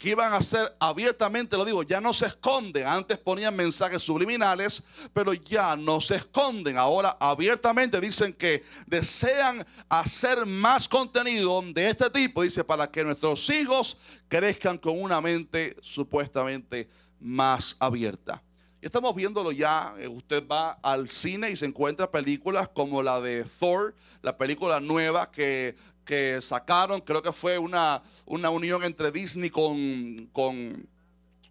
que iban a hacer abiertamente, lo digo, ya no se esconden. Antes ponían mensajes subliminales, pero ya no se esconden. Ahora abiertamente dicen que desean hacer más contenido de este tipo, dice, para que nuestros hijos crezcan con una mente supuestamente más abierta. Y Estamos viéndolo ya, eh, usted va al cine y se encuentra películas como la de Thor, la película nueva que que sacaron, creo que fue una, una unión entre Disney con, con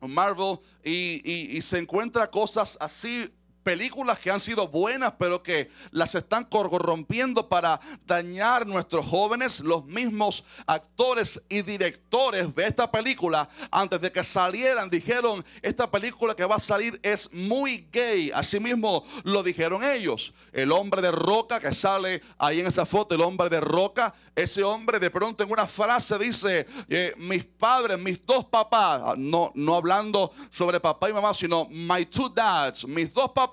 Marvel, y, y, y se encuentra cosas así películas que han sido buenas, pero que las están corrompiendo para dañar nuestros jóvenes, los mismos actores y directores de esta película, antes de que salieran, dijeron, esta película que va a salir es muy gay. Asimismo lo dijeron ellos. El hombre de roca que sale ahí en esa foto, el hombre de roca, ese hombre de pronto en una frase dice, eh, mis padres, mis dos papás, no, no hablando sobre papá y mamá, sino my two dads, mis dos papás,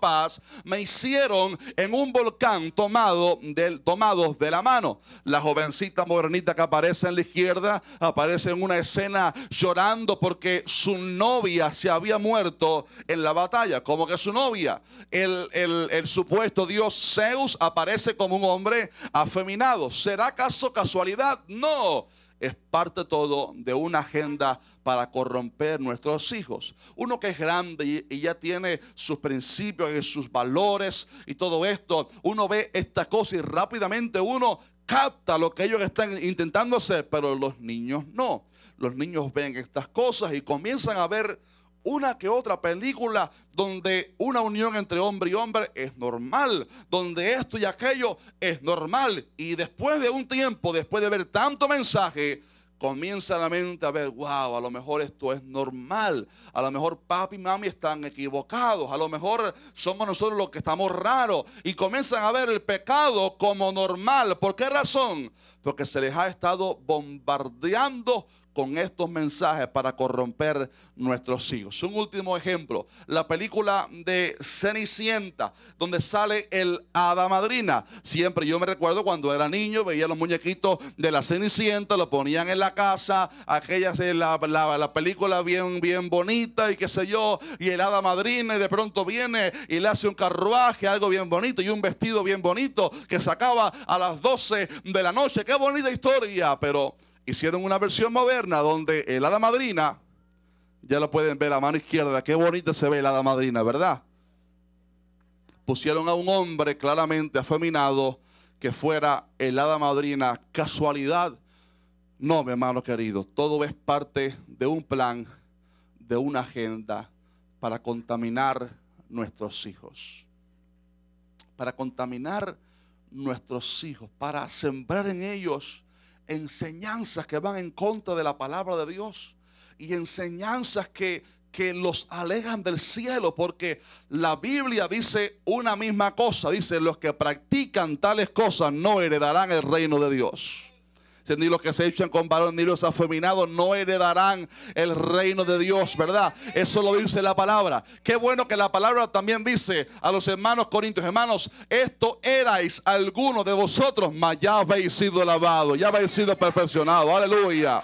me hicieron en un volcán tomado del, de la mano. La jovencita modernita que aparece en la izquierda aparece en una escena llorando porque su novia se había muerto en la batalla. Como que su novia, el, el supuesto dios Zeus, aparece como un hombre afeminado. ¿Será caso casualidad? No es parte todo de una agenda para corromper nuestros hijos. Uno que es grande y, ya tiene sus principios y sus valores y todo esto, uno ve esta cosa y rápidamente uno capta lo que ellos están intentando hacer, pero los niños no. Los niños ven estas cosas y comienzan a ver una que otra película donde una unión entre hombre y hombre es normal, donde esto y aquello es normal. Y después de un tiempo, después de ver tanto mensaje, comienza la mente a ver, wow, a lo mejor esto es normal, a lo mejor papi y mami están equivocados, a lo mejor somos nosotros los que estamos raros y comienzan a ver el pecado como normal. ¿Por qué razón? Porque se les ha estado bombardeando con estos mensajes para corromper nuestros hijos. Un último ejemplo, la película de Cenicienta, donde sale el hada madrina. Siempre yo me recuerdo cuando era niño, veía los muñequitos de la Cenicienta, lo ponían en la casa, aquella la, la, la, película bien, bien bonita y qué sé yo, y el hada madrina y de pronto viene y le hace un carruaje, algo bien bonito y un vestido bien bonito que sacaba a las 12 de la noche. Qué bonita historia, pero hicieron una versión moderna donde el hada madrina, ya lo pueden ver a mano izquierda, qué bonita se ve el hada madrina, ¿verdad? Pusieron a un hombre claramente afeminado que fuera el hada madrina, casualidad. No, mi hermano querido, todo es parte de un plan, de una agenda para contaminar nuestros hijos. Para contaminar nuestros hijos, para sembrar en ellos enseñanzas que van en contra de la palabra de Dios y enseñanzas que, que los alegan del cielo, porque la Biblia dice una misma cosa, dice, los que practican tales cosas no heredarán el reino de Dios. Este ni los que se echan con varón, ni los afeminados no heredarán el reino de Dios, ¿verdad? Eso lo dice la palabra. Qué bueno que la palabra también dice a los hermanos corintios, hermanos, esto erais algunos de vosotros, mas ya habéis sido lavados, ya habéis sido perfeccionados. Aleluya.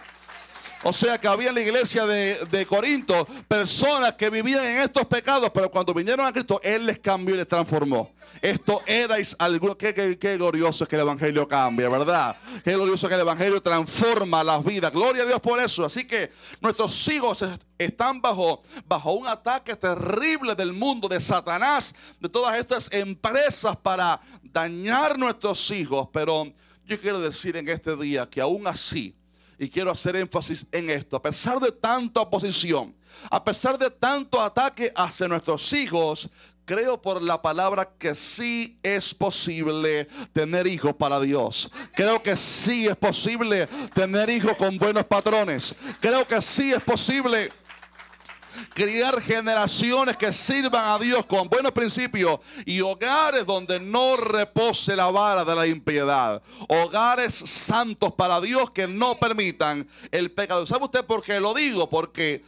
O sea que había en la iglesia de, Corinto personas que vivían en estos pecados, pero cuando vinieron a Cristo, Él les cambió y les transformó. Esto erais algo Qué, glorioso es que el Evangelio cambia, ¿verdad? Qué glorioso es que el Evangelio transforma las vidas. Gloria a Dios por eso. Así que nuestros hijos están bajo, bajo un ataque terrible del mundo, de Satanás, de todas estas empresas para dañar nuestros hijos. Pero yo quiero decir en este día que aún así, y quiero hacer énfasis en esto. A pesar de tanta oposición, a pesar de tanto ataque hacia nuestros hijos, Creo por la palabra que sí es posible tener hijos para Dios. Creo que sí es posible tener hijos con buenos patrones. Creo que sí es posible criar generaciones que sirvan a Dios con buenos principios y hogares donde no repose la vara de la impiedad. Hogares santos para Dios que no permitan el pecado. ¿Sabe usted por qué lo digo? Porque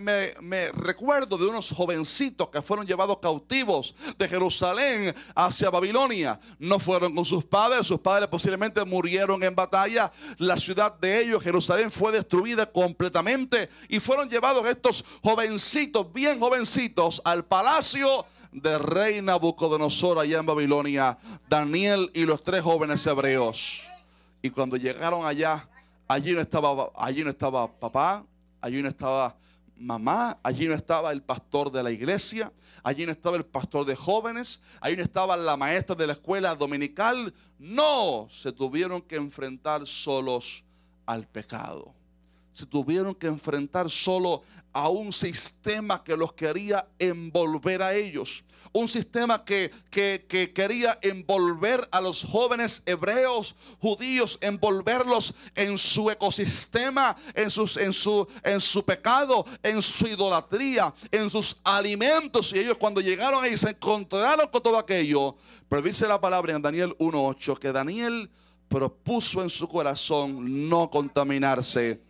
me, recuerdo de unos jovencitos que fueron llevados cautivos de Jerusalén hacia Babilonia. No fueron con sus padres, sus padres posiblemente murieron en batalla. La ciudad de ellos, Jerusalén, fue destruida completamente y fueron llevados estos jovencitos, bien jovencitos, al palacio de rey Nabucodonosor allá en Babilonia, Daniel y los tres jóvenes hebreos. Y cuando llegaron allá, allí no estaba, allí no estaba papá, allí no estaba mamá, allí no estaba el pastor de la iglesia, allí no estaba el pastor de jóvenes, allí no estaba la maestra de la escuela dominical. No, se tuvieron que enfrentar solos al pecado. Se tuvieron que enfrentar solo a un sistema que los quería envolver a ellos un sistema que, quería envolver a los jóvenes hebreos, judíos, envolverlos en su ecosistema, en, sus, en, su, en su pecado, en su idolatría, en sus alimentos. Y ellos cuando llegaron ahí se encontraron con todo aquello. Pero dice la palabra en Daniel 1.8 que Daniel propuso en su corazón no contaminarse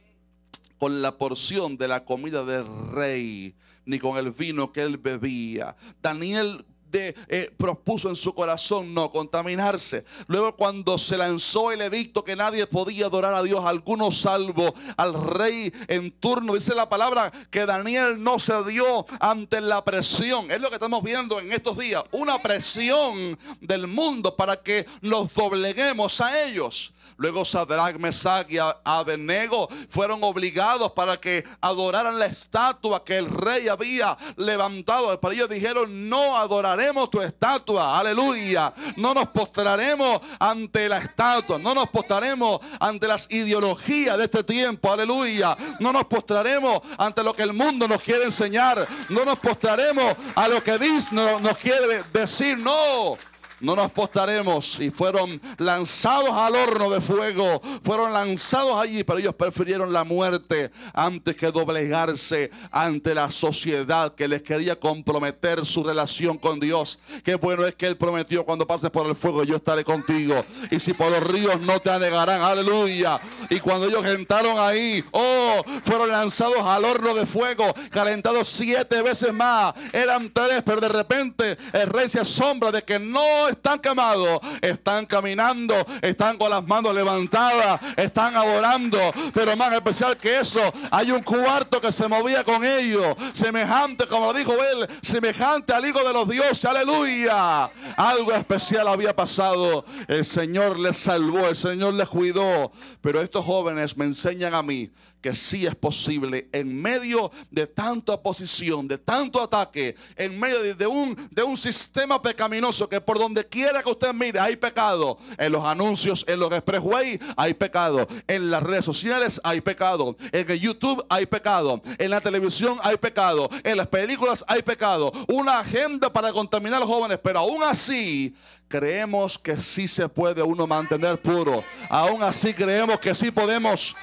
con la porción de la comida del rey ni con el vino que él bebía. Daniel de, eh, propuso en su corazón no contaminarse. Luego cuando se lanzó el edicto que nadie podía adorar a Dios, alguno salvo al rey en turno, dice la palabra que Daniel no se dio ante la presión. Es lo que estamos viendo en estos días, una presión del mundo para que nos dobleguemos a ellos. Luego Sadrach, Mesach y Abednego fueron obligados para que adoraran la estatua que el rey había levantado. Para ellos dijeron, no adoraremos tu estatua, aleluya. No nos postraremos ante la estatua, no nos postraremos ante las ideologías de este tiempo, aleluya. No nos postraremos ante lo que el mundo nos quiere enseñar, no nos postraremos a lo que Disney nos quiere decir, no no nos postaremos. Y fueron lanzados al horno de fuego, fueron lanzados allí, pero ellos prefirieron la muerte antes que doblegarse ante la sociedad que les quería comprometer su relación con Dios. Qué bueno es que Él prometió, cuando pases por el fuego yo estaré contigo. Y si por los ríos no te anegarán, aleluya. Y cuando ellos entraron ahí, oh, fueron lanzados al horno de fuego, calentados siete veces más. Eran tres, pero de repente el rey se asombra de que no están quemados, están caminando, están con las manos levantadas, están adorando. Pero más especial que eso, hay un cuarto que se movía con ellos, semejante, como dijo él, semejante al Hijo de los Dioses, aleluya. Algo especial había pasado. El Señor les salvó, el Señor les cuidó. Pero estos jóvenes me enseñan a mí si sí es posible en medio de tanta oposición, de tanto ataque, en medio de, un, de un sistema pecaminoso que por donde quiera que usted mire hay pecado. En los anuncios, en los expressway hay pecado. En las redes sociales hay pecado. En el YouTube hay pecado. En la televisión hay pecado. En las películas hay pecado. Una agenda para contaminar a los jóvenes, pero aún así creemos que sí se puede uno mantener puro. Aún así creemos que sí podemos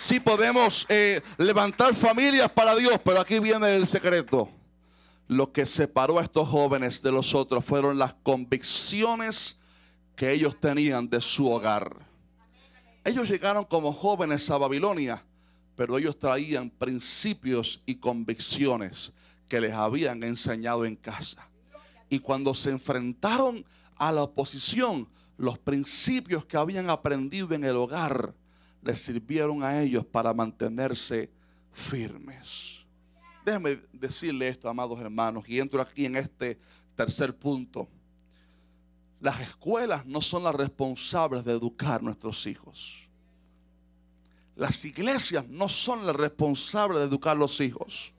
sí podemos eh, levantar familias para Dios, pero aquí viene el secreto. Lo que separó a estos jóvenes de los otros fueron las convicciones que ellos tenían de su hogar. Ellos llegaron como jóvenes a Babilonia, pero ellos traían principios y convicciones que les habían enseñado en casa. Y cuando se enfrentaron a la oposición, los principios que habían aprendido en el hogar les sirvieron a ellos para mantenerse firmes. Déjeme decirle esto, amados hermanos, y entro aquí en este tercer punto. Las escuelas no son las responsables de educar a nuestros hijos. Las iglesias no son las responsables de educar a los hijos.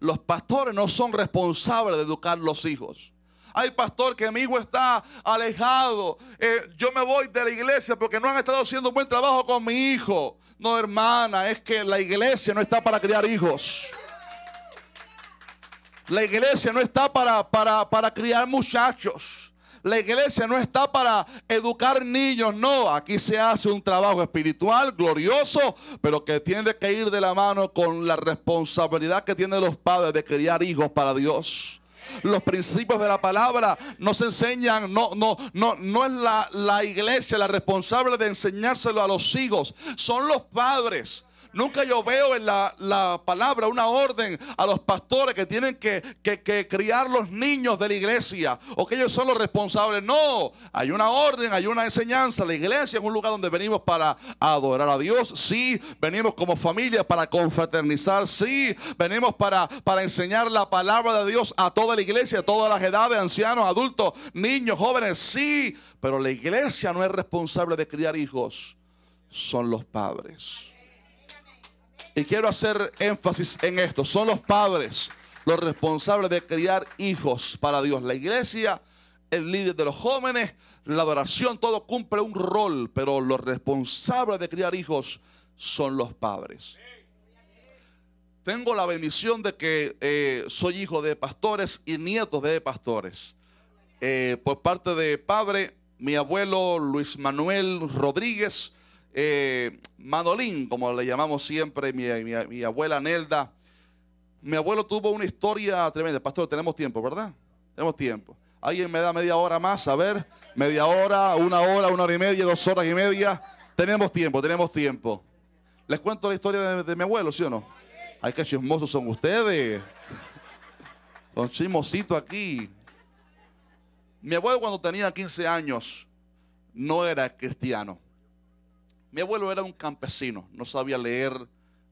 Los pastores no son responsables de educar a los hijos ay pastor, que mi hijo está alejado, eh, yo me voy de la iglesia porque no han estado haciendo un buen trabajo con mi hijo. No, hermana, es que la iglesia no está para criar hijos. La iglesia no está para, para, para criar muchachos. La iglesia no está para educar niños, no. Aquí se hace un trabajo espiritual glorioso, pero que tiene que ir de la mano con la responsabilidad que tienen los padres de criar hijos para Dios los principios de la palabra, no se enseñan, no, no, no, no es la, la iglesia la responsable de enseñárselo a los hijos, son los padres. Nunca yo veo en la, palabra una orden a los pastores que tienen que, criar los niños de la iglesia o que ellos son los responsables. No, hay una orden, hay una enseñanza. La iglesia es un lugar donde venimos para adorar a Dios. Sí, venimos como familia para confraternizar. Sí, venimos para, para enseñar la palabra de Dios a toda la iglesia, a todas las edades, ancianos, adultos, niños, jóvenes. Sí, pero la iglesia no es responsable de criar hijos, son los padres. Y quiero hacer énfasis en esto. Son los padres los responsables de criar hijos para Dios. La iglesia, el líder de los jóvenes, la adoración, todo cumple un rol, pero los responsables de criar hijos son los padres. Tengo la bendición de que eh, soy hijo de pastores y nietos de pastores. Eh, por parte de padre, mi abuelo Luis Manuel Rodríguez, eh, como le llamamos siempre, mi, abuela Nelda. Mi abuelo tuvo una historia tremenda. Pastor, tenemos tiempo, ¿verdad? Tenemos tiempo. ¿Alguien me da media hora más? A ver, media hora, una hora, una hora y media, dos horas y media. Tenemos tiempo, tenemos tiempo. Les cuento la historia de, de mi abuelo, ¿sí o no? Ay, qué chismosos son ustedes. Son chismositos aquí. Mi abuelo cuando tenía 15 años no era cristiano. Mi abuelo era un campesino, no sabía leer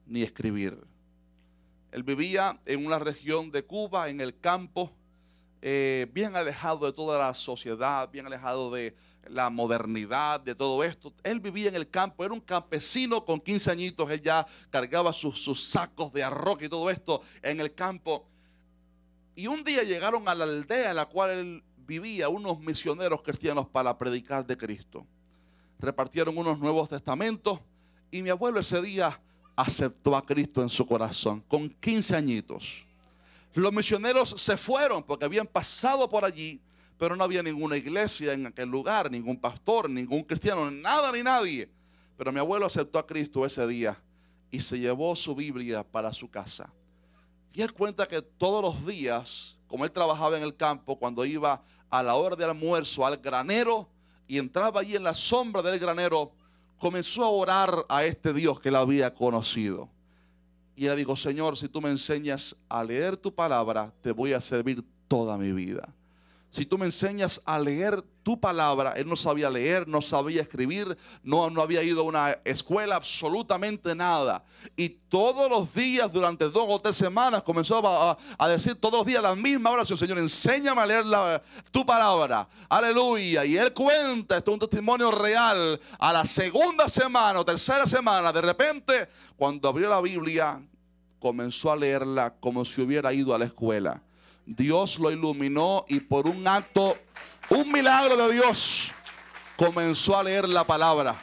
ni escribir. Él vivía en una región de Cuba, en el campo, eh, bien alejado de toda la sociedad, bien alejado de la modernidad, de todo esto. Él vivía en el campo, era un campesino con 15 añitos, él ya cargaba sus, sus sacos de arroz y todo esto en el campo. Y un día llegaron a la aldea en la cual él vivía unos misioneros cristianos para predicar de Cristo repartieron unos nuevos testamentos y mi abuelo ese día aceptó a Cristo en su corazón con 15 añitos. Los misioneros se fueron porque habían pasado por allí, pero no había ninguna iglesia en aquel lugar, ningún pastor, ningún cristiano, nada ni nadie. Pero mi abuelo aceptó a Cristo ese día y se llevó su Biblia para su casa. Y él cuenta que todos los días, como él trabajaba en el campo, cuando iba a la hora de almuerzo al granero, y entraba allí en la sombra del granero, comenzó a orar a este Dios que la había conocido. Y le dijo, Señor, si tú me enseñas a leer tu palabra, te voy a servir toda mi vida. Si tú me enseñas a leer tu palabra, él no sabía leer, no sabía escribir, no, no había ido a una escuela, absolutamente nada. Y todos los días, durante dos o tres semanas, comenzó a, decir todos los días la misma oración, Señor, enséñame a leer tu palabra. Aleluya. Y él cuenta, esto es un testimonio real, a la segunda semana o tercera semana, de repente, cuando abrió la Biblia, comenzó a leerla como si hubiera ido a la escuela Dios lo iluminó y por un acto, un milagro de Dios, comenzó a leer la palabra.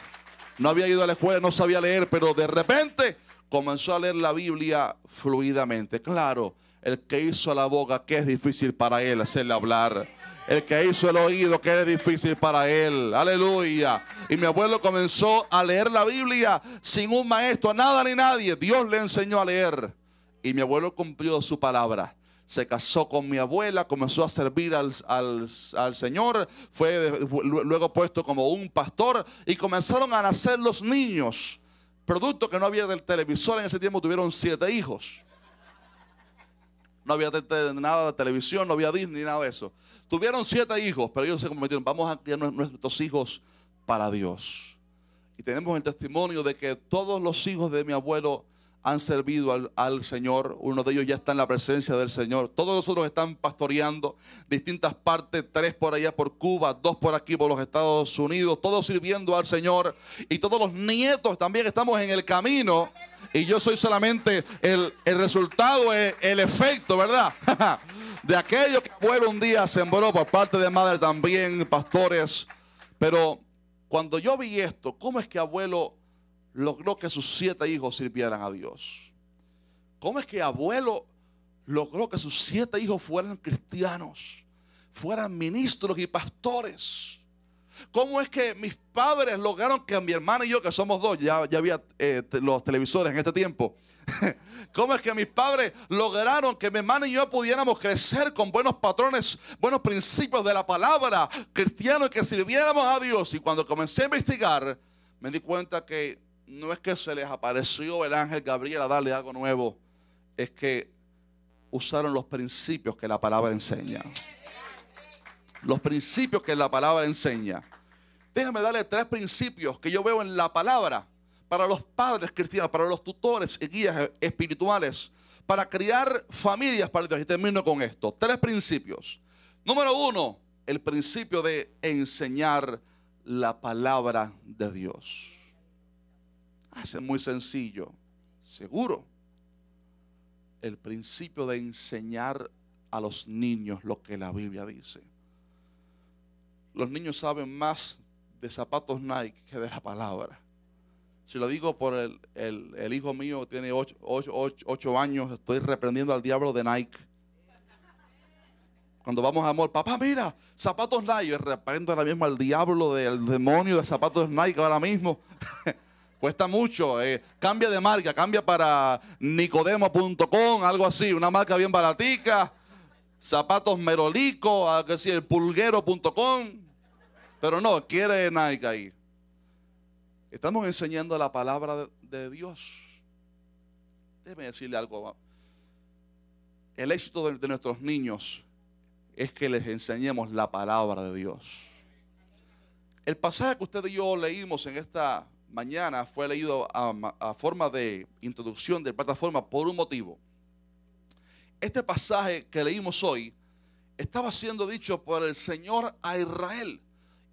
No había ido a la escuela, no sabía leer, pero de repente comenzó a leer la Biblia fluidamente. Claro, el que hizo la boca, que es difícil para él hacerle hablar. El que hizo el oído, que es difícil para él. Aleluya. Y mi abuelo comenzó a leer la Biblia sin un maestro, nada ni nadie. Dios le enseñó a leer. Y mi abuelo cumplió su palabra se casó con mi abuela, comenzó a servir al, Señor, fue luego puesto como un pastor y comenzaron a nacer los niños. Producto que no había del televisor, en ese tiempo tuvieron siete hijos. No había nada de televisión, no había Disney, nada de eso. Tuvieron siete hijos, pero ellos se comprometieron, vamos a criar nuestros hijos para Dios. Y tenemos el testimonio de que todos los hijos de mi abuelo han servido al, Señor, uno de ellos ya está en la presencia del Señor. Todos nosotros están pastoreando distintas partes, tres por allá por Cuba, dos por aquí por los Estados Unidos, todos sirviendo al Señor y todos los nietos también estamos en el camino y yo soy solamente el, resultado, eh, el, efecto, ¿verdad? de aquello que abuelo un día sembró por parte de madre también, pastores. Pero cuando yo vi esto, ¿cómo es que abuelo logró que sus siete hijos sirvieran a Dios? ¿Cómo es que abuelo logró que sus siete hijos fueran cristianos, fueran ministros y pastores? ¿Cómo es que mis padres lograron que mi hermana y yo, que somos dos, ya, había eh, los televisores en este tiempo, ¿Cómo es que mis padres lograron que mi hermana y yo pudiéramos crecer con buenos patrones, buenos principios de la palabra Cristianos y que sirviéramos a Dios? Y cuando comencé a investigar, me di cuenta que no es que se les apareció el ángel Gabriel a darle algo nuevo, es que usaron los principios que la palabra enseña. Los principios que la palabra enseña. Déjame darle tres principios que yo veo en la palabra para los padres cristianos, para los tutores y guías espirituales, para criar familias para Dios. Y termino con esto. Tres principios. Número uno, el principio de enseñar la palabra de Dios. Hace muy sencillo. Seguro. El principio de enseñar a los niños lo que la Biblia dice. Los niños saben más de zapatos Nike que de la palabra. Si lo digo por el, hijo mío que tiene 8 ocho, años, estoy reprendiendo al diablo de Nike. Cuando vamos a amor, papá, mira, zapatos Nike. Yo reprendo ahora mismo al diablo del demonio de zapatos Nike ahora mismo. Cuesta mucho. Eh, cambia de marca, cambia para nicodemo.com, algo así, una marca bien baratica. Zapatos Merolico, algo ah, así, el pulguero.com. Pero no, quiere Nike ahí. Estamos enseñando la palabra de Dios. Déjeme decirle algo. Ah. El éxito de, de nuestros niños es que les enseñemos la palabra de Dios. El pasaje que usted y yo leímos en esta mañana fue leído a, forma de introducción de plataforma por un motivo. Este pasaje que leímos hoy estaba siendo dicho por el Señor a Israel.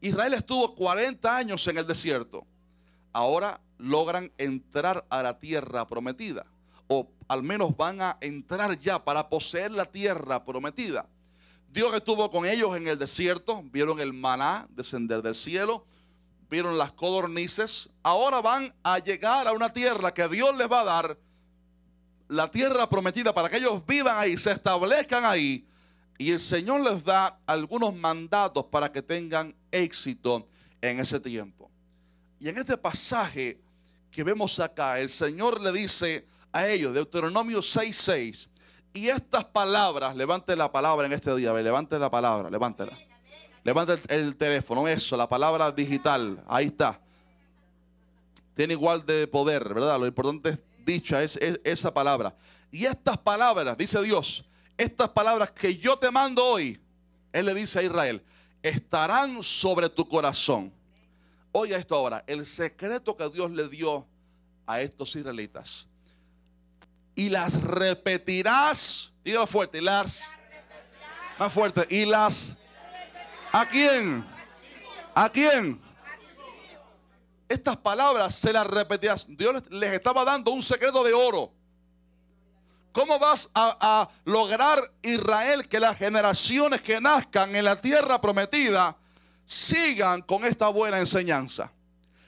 Israel estuvo 40 años en el desierto. Ahora logran entrar a la tierra prometida. O al menos van a entrar ya para poseer la tierra prometida. Dios estuvo con ellos en el desierto. Vieron el maná descender del cielo vieron las codornices, ahora van a llegar a una tierra que Dios les va a dar, la tierra prometida para que ellos vivan ahí, se establezcan ahí. Y el Señor les da algunos mandatos para que tengan éxito en ese tiempo. Y en este pasaje que vemos acá, el Señor le dice a ellos, Deuteronomio 6:6, y estas palabras, levante la palabra en este día, levante la palabra, levántela. Levanta el, teléfono, eso, la palabra digital, ahí está. Tiene igual de poder, ¿verdad? Lo importante es dicha, es, esa palabra. Y estas palabras, dice Dios, estas palabras que yo te mando hoy, Él le dice a Israel, estarán sobre tu corazón. Oye esto ahora, el secreto que Dios le dio a estos israelitas. Y las repetirás, dígalo fuerte, y las más fuerte, y las ¿A quién? ¿A quién? Estas palabras se las repetías. Dios les estaba dando un secreto de oro. ¿Cómo vas a, lograr Israel que las generaciones que nazcan en la tierra prometida sigan con esta buena enseñanza?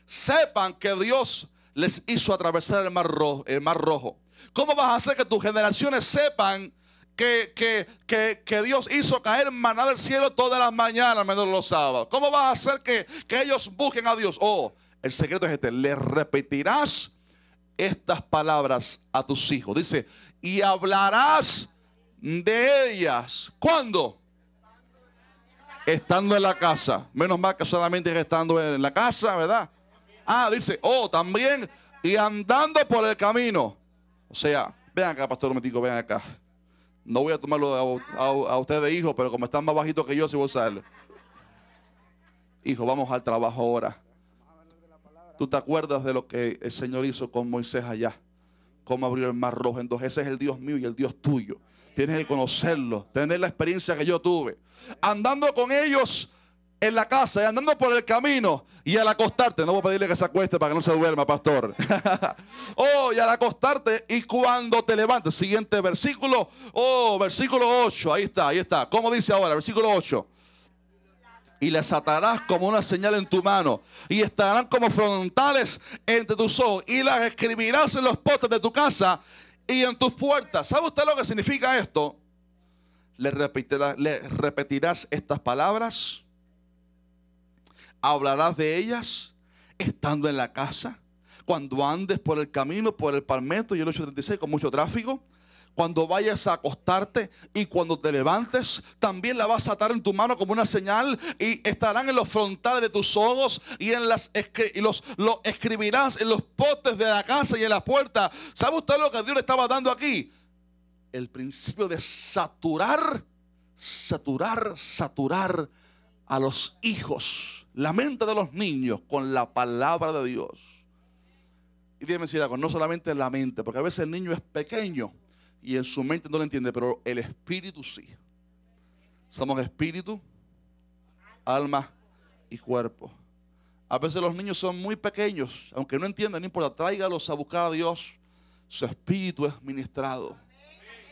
Sepan que Dios les hizo atravesar el mar, rojo, el mar rojo. ¿Cómo vas a hacer que tus generaciones sepan que, Dios hizo caer maná del cielo todas las mañanas, menos los sábados. ¿Cómo vas a hacer que, ellos busquen a Dios? Oh, el secreto es este, le repetirás estas palabras a tus hijos. Dice, y hablarás de ellas. ¿Cuándo? Estando en la casa. Menos mal que solamente estando en la casa, ¿verdad? Ah, dice, oh, también, y andando por el camino. O sea, vean acá, pastor, Metico. vean acá. No voy a tomarlo a, ustedes, usted de hijo, pero como están más bajitos que yo, sí voy a usarlo. Hijo, vamos al trabajo ahora. ¿Tú te acuerdas de lo que el Señor hizo con Moisés allá? Cómo abrió el mar rojo. Entonces ese es el Dios mío y el Dios tuyo. Tienes que conocerlo, tener la experiencia que yo tuve. Andando con ellos, en la casa y andando por el camino y al acostarte, no voy a pedirle que se acueste para que no se duerma, pastor. oh, y al acostarte y cuando te levantes. Siguiente versículo, oh, versículo 8, ahí está, ahí está. ¿Cómo dice ahora? Versículo 8. Y las atarás como una señal en tu mano y estarán como frontales entre tus ojos y las escribirás en los postes de tu casa y en tus puertas. ¿Sabe usted lo que significa esto? Le repetirás, le repetirás estas palabras hablarás de ellas estando en la casa, cuando andes por el camino, por el palmeto y el 836 con mucho tráfico, cuando vayas a acostarte y cuando te levantes, también la vas a atar en tu mano como una señal y estarán en los frontales de tus ojos y en las los, escribirás en los postes de la casa y en la puerta. ¿Sabe usted lo que Dios le estaba dando aquí? El principio de saturar, saturar, saturar a los hijos la mente de los niños con la palabra de Dios. Y déjeme decir algo, no solamente la mente, porque a veces el niño es pequeño y en su mente no lo entiende, pero el espíritu sí. Somos espíritu, alma y cuerpo. A veces los niños son muy pequeños, aunque no entiendan, no importa, tráigalos a buscar a Dios. Su espíritu es ministrado.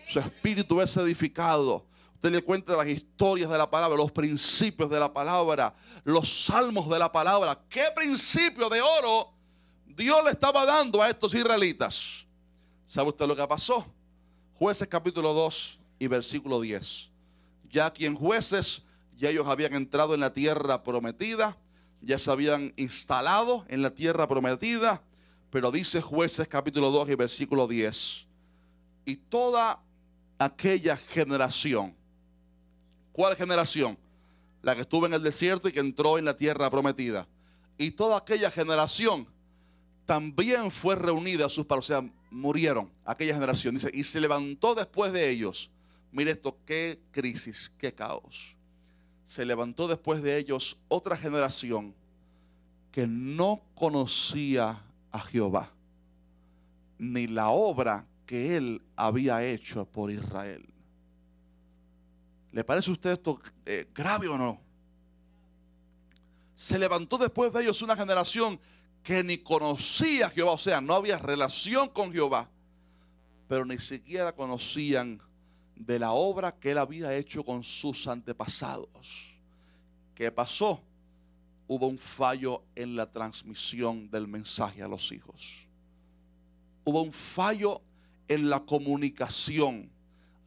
Su espíritu es edificado. Tenía cuenta las historias de la palabra, los principios de la palabra, los salmos de la palabra. ¿Qué principio de oro Dios le estaba dando a estos israelitas? ¿Sabe usted lo que pasó? Jueces capítulo 2 y versículo 10. Ya aquí en jueces, ya ellos habían entrado en la tierra prometida, ya se habían instalado en la tierra prometida, pero dice jueces capítulo 2 y versículo 10. Y toda aquella generación ¿Cuál generación? La que estuvo en el desierto y que entró en la tierra prometida. Y toda aquella generación también fue reunida a sus padres, o sea, murieron aquella generación. Dice, y se levantó después de ellos. Mire esto, qué crisis, qué caos. Se levantó después de ellos otra generación que no conocía a Jehová, ni la obra que él había hecho por Israel. ¿Le parece a usted esto eh, grave o no? Se levantó después de ellos una generación que ni conocía a Jehová, o sea, no había relación con Jehová, pero ni siquiera conocían de la obra que él había hecho con sus antepasados. ¿Qué pasó? Hubo un fallo en la transmisión del mensaje a los hijos. Hubo un fallo en la comunicación.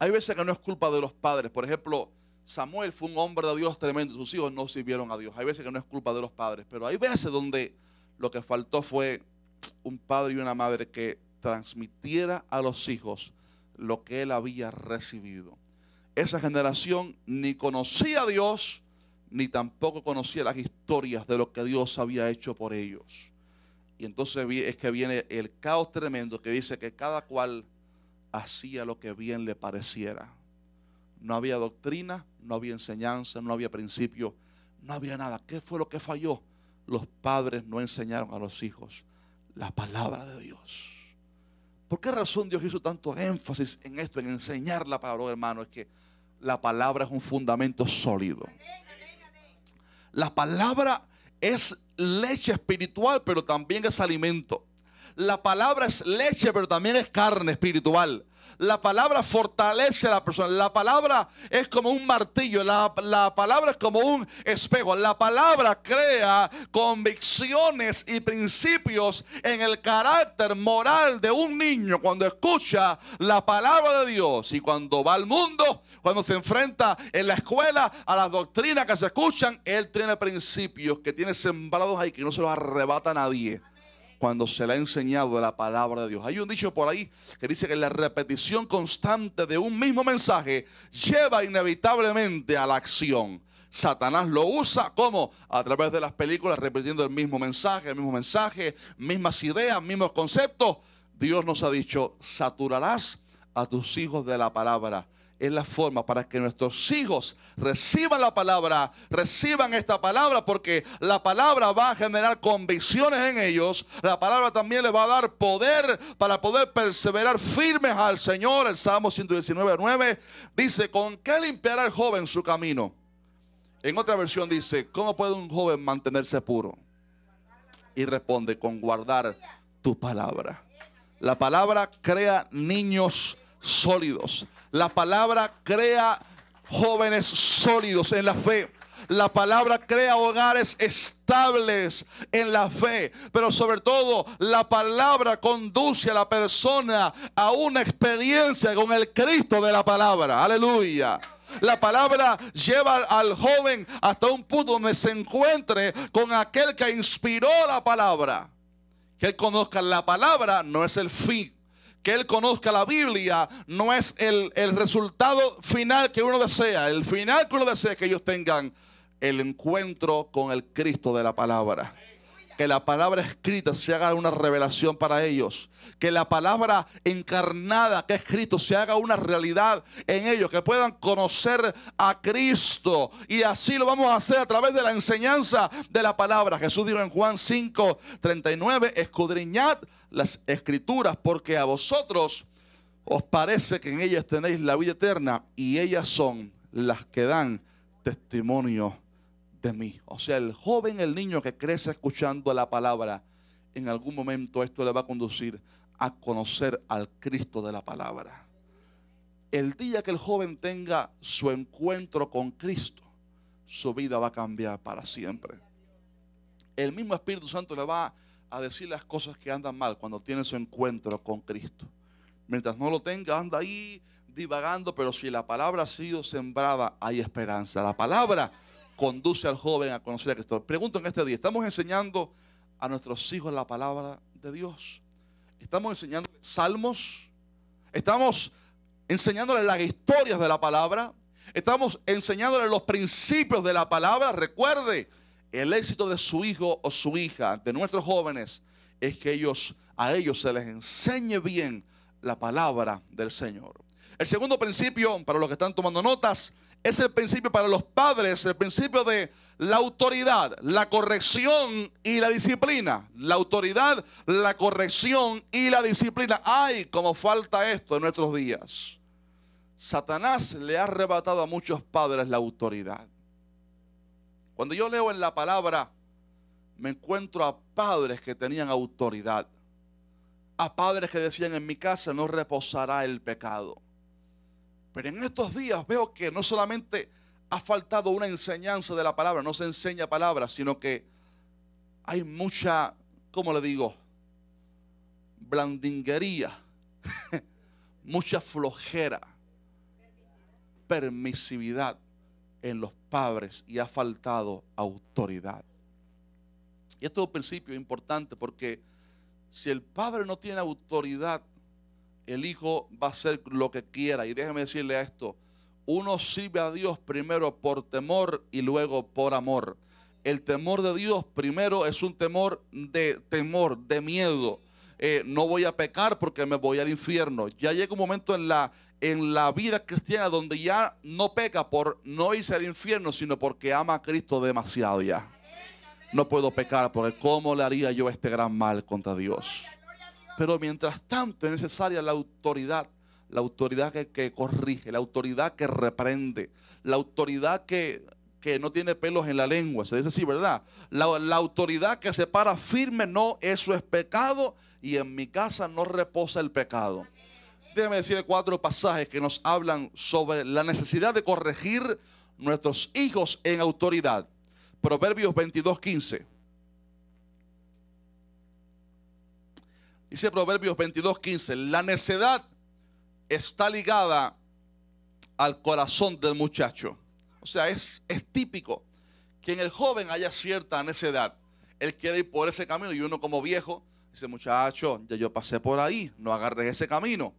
Hay veces que no es culpa de los padres. Por ejemplo, Samuel fue un hombre de Dios tremendo. Sus hijos no sirvieron a Dios. Hay veces que no es culpa de los padres. Pero hay veces donde lo que faltó fue un padre y una madre que transmitiera a los hijos lo que él había recibido. Esa generación ni conocía a Dios, ni tampoco conocía las historias de lo que Dios había hecho por ellos. Y entonces es que viene el caos tremendo que dice que cada cual hacía lo que bien le pareciera. No había doctrina, no había enseñanza, no había principio, no había nada. ¿Qué fue lo que falló? Los padres no enseñaron a los hijos la palabra de Dios. ¿Por qué razón Dios hizo tanto énfasis en esto, en enseñar la palabra, hermano? Es que la palabra es un fundamento sólido. La palabra es leche espiritual, pero también es alimento. La palabra es leche, pero también es carne espiritual. La palabra fortalece a la persona. La palabra es como un martillo. La, palabra es como un espejo. La palabra crea convicciones y principios en el carácter moral de un niño cuando escucha la palabra de Dios. Y cuando va al mundo, cuando se enfrenta en la escuela a las doctrinas que se escuchan, él tiene principios que tiene sembrados ahí que no se los arrebata nadie cuando se le ha enseñado la palabra de Dios. Hay un dicho por ahí que dice que la repetición constante de un mismo mensaje lleva inevitablemente a la acción. Satanás lo usa como a través de las películas repitiendo el mismo mensaje, el mismo mensaje, mismas ideas, mismos conceptos. Dios nos ha dicho, saturarás a tus hijos de la palabra es la forma para que nuestros hijos reciban la palabra, reciban esta palabra, porque la palabra va a generar convicciones en ellos, la palabra también les va a dar poder para poder perseverar firmes al Señor. El Salmo 119, 9 dice, ¿con qué limpiará el joven su camino? En otra versión dice, ¿cómo puede un joven mantenerse puro? Y responde, con guardar tu palabra. La palabra crea niños sólidos. La palabra crea jóvenes sólidos en la fe. La palabra crea hogares estables en la fe, pero sobre todo la palabra conduce a la persona a una experiencia con el Cristo de la palabra. Aleluya. La palabra lleva al joven hasta un punto donde se encuentre con aquel que inspiró la palabra. Que él conozca la palabra no es el fin, que él conozca la Biblia no es el, resultado final que uno desea. El final que uno desea es que ellos tengan el encuentro con el Cristo de la palabra. Que la palabra escrita se haga una revelación para ellos. Que la palabra encarnada que es Cristo se haga una realidad en ellos. Que puedan conocer a Cristo. Y así lo vamos a hacer a través de la enseñanza de la palabra. Jesús dijo en Juan 5, 39, escudriñad las escrituras, porque a vosotros os parece que en ellas tenéis la vida eterna y ellas son las que dan testimonio de mí. O sea, el joven, el niño que crece escuchando la palabra, en algún momento esto le va a conducir a conocer al Cristo de la palabra. El día que el joven tenga su encuentro con Cristo, su vida va a cambiar para siempre. El mismo Espíritu Santo le va a a decir las cosas que andan mal cuando tiene su encuentro con Cristo. Mientras no lo tenga, anda ahí divagando, pero si la palabra ha sido sembrada, hay esperanza. La palabra conduce al joven a conocer a Cristo. Pregunto en este día, ¿estamos enseñando a nuestros hijos la palabra de Dios? ¿Estamos enseñando salmos? ¿Estamos enseñándoles las historias de la palabra? ¿Estamos enseñándoles los principios de la palabra? Recuerde, el éxito de su hijo o su hija, de nuestros jóvenes, es que ellos, a ellos se les enseñe bien la palabra del Señor. El segundo principio, para los que están tomando notas, es el principio para los padres, el principio de la autoridad, la corrección y la disciplina. La autoridad, la corrección y la disciplina. Ay, como falta esto en nuestros días. Satanás le ha arrebatado a muchos padres la autoridad. Cuando yo leo en la palabra, me encuentro a padres que tenían autoridad. A padres que decían, en mi casa no reposará el pecado. Pero en estos días veo que no solamente ha faltado una enseñanza de la palabra, no se enseña palabra, sino que hay mucha, ¿cómo le digo? Blandinguería, mucha flojera, permisividad en los padres y ha faltado autoridad. Y esto es un principio importante porque si el padre no tiene autoridad, el hijo va a hacer lo que quiera. Y déjeme decirle a esto, uno sirve a Dios primero por temor y luego por amor. El temor de Dios primero es un temor de temor, de miedo. Eh, no voy a pecar porque me voy al infierno. Ya llega un momento en la, en la vida cristiana donde ya no peca por no irse al infierno, sino porque ama a Cristo demasiado ya. No puedo pecar porque ¿cómo le haría yo este gran mal contra Dios? Pero mientras tanto es necesaria la autoridad, la autoridad que, corrige, la autoridad que reprende, la autoridad que, no tiene pelos en la lengua, se dice así, ¿verdad? La, la autoridad que se para firme, no, eso es pecado y en mi casa no reposa el pecado. Déjame decirle cuatro pasajes que nos hablan sobre la necesidad de corregir nuestros hijos en autoridad. Proverbios 22.15. 15. Dice Proverbios 22.15. La necedad está ligada al corazón del muchacho. O sea, es, es típico que en el joven haya cierta necedad. Él quiere ir por ese camino y uno como viejo dice, muchacho, ya yo pasé por ahí, no agarres ese camino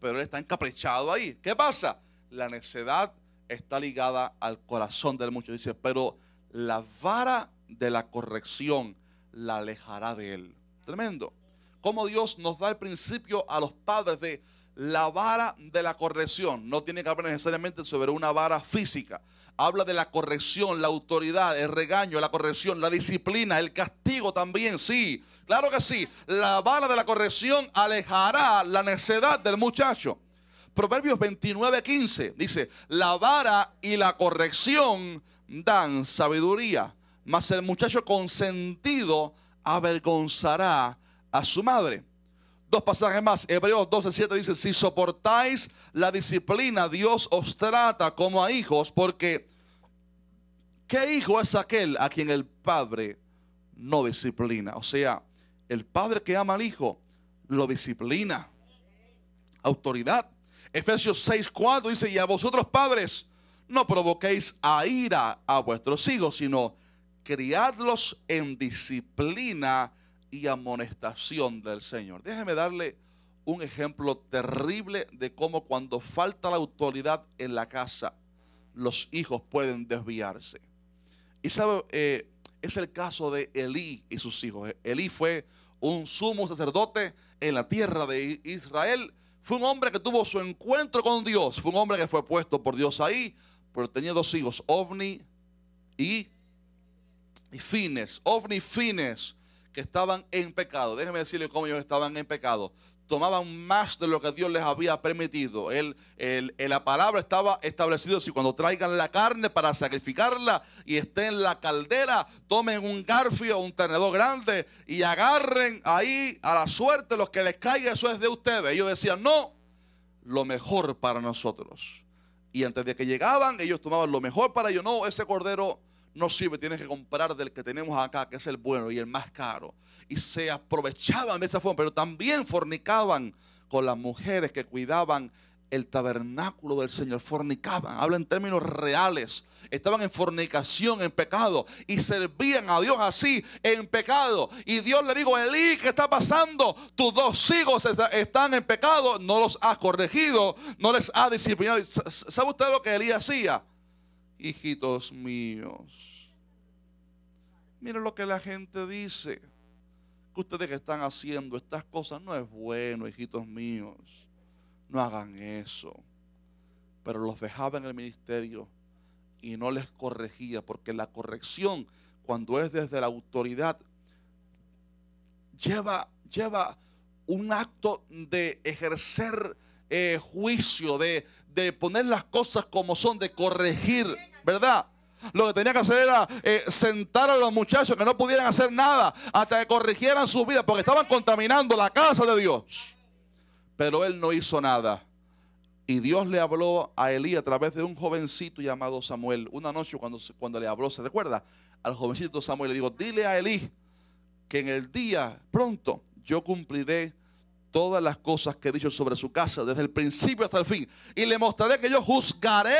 pero él está encaprichado ahí. ¿Qué pasa? La necedad está ligada al corazón del muchacho. Dice, pero la vara de la corrección la alejará de él. Tremendo. Como Dios nos da el principio a los padres de la vara de la corrección. No tiene que hablar necesariamente sobre una vara física. Habla de la corrección, la autoridad, el regaño, la corrección, la disciplina, el castigo también, sí Claro que sí, la vara de la corrección alejará la necedad del muchacho. Proverbios 29, 15 dice, la vara y la corrección dan sabiduría, mas el muchacho consentido avergonzará a su madre. Dos pasajes más, Hebreos 12, 7 dice, si soportáis la disciplina, Dios os trata como a hijos, porque ¿qué hijo es aquel a quien el Padre no disciplina? O sea, el padre que ama al hijo lo disciplina. Autoridad. Efesios 6:4 dice, y a vosotros padres, no provoquéis a ira a vuestros hijos, sino criadlos en disciplina y amonestación del Señor. Déjeme darle un ejemplo terrible de cómo cuando falta la autoridad en la casa, los hijos pueden desviarse. Y sabe, eh, es el caso de Elí y sus hijos. Elí fue un sumo sacerdote en la tierra de Israel. Fue un hombre que tuvo su encuentro con Dios. Fue un hombre que fue puesto por Dios ahí, pero tenía dos hijos, Ovni y, Fines. Ovni y Fines, que estaban en pecado. Déjenme decirle cómo ellos estaban en pecado tomaban más de lo que Dios les había permitido. El, el, la palabra estaba establecida, si cuando traigan la carne para sacrificarla y esté en la caldera, tomen un garfio, un tenedor grande y agarren ahí a la suerte los que les caiga, eso es de ustedes. Ellos decían, no, lo mejor para nosotros. Y antes de que llegaban, ellos tomaban lo mejor para ellos. No, ese cordero no sirve, tienes que comprar del que tenemos acá, que es el bueno y el más caro. Y se aprovechaban de esa forma, pero también fornicaban con las mujeres que cuidaban el tabernáculo del Señor, fornicaban, habla en términos reales, estaban en fornicación, en pecado, y servían a Dios así, en pecado. Y Dios le dijo, Elí, ¿qué está pasando? Tus dos hijos están en pecado, no los has corregido, no les has disciplinado. ¿Sabe usted lo que Elí hacía? hijitos míos. Miren lo que la gente dice. Que ustedes que están haciendo estas cosas no es bueno, hijitos míos. No hagan eso. Pero los dejaba en el ministerio y no les corregía, porque la corrección, cuando es desde la autoridad, lleva, lleva un acto de ejercer eh, juicio, de, de poner las cosas como son, de corregir, ¿verdad? Lo que tenía que hacer era eh, sentar a los muchachos que no pudieran hacer nada hasta que corrigieran su vida, porque estaban contaminando la casa de Dios. Pero él no hizo nada. Y Dios le habló a Elí a través de un jovencito llamado Samuel. Una noche cuando, cuando le habló, ¿se recuerda? Al jovencito Samuel le dijo, dile a Elí que en el día pronto yo cumpliré todas las cosas que he dicho sobre su casa, desde el principio hasta el fin. Y le mostraré que yo juzgaré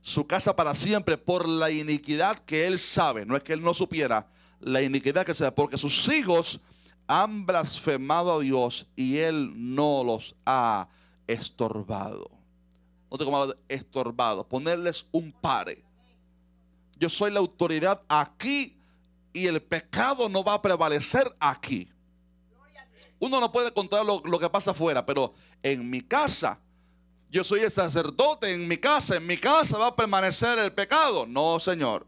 su casa para siempre por la iniquidad que él sabe. No es que él no supiera la iniquidad que sabe, porque sus hijos han blasfemado a Dios y él no los ha estorbado. No te como estorbado, ponerles un pare. Yo soy la autoridad aquí y el pecado no va a prevalecer aquí uno no puede contar lo, que pasa afuera, pero en mi casa, yo soy el sacerdote, en mi casa, en mi casa va a permanecer el pecado. No, Señor.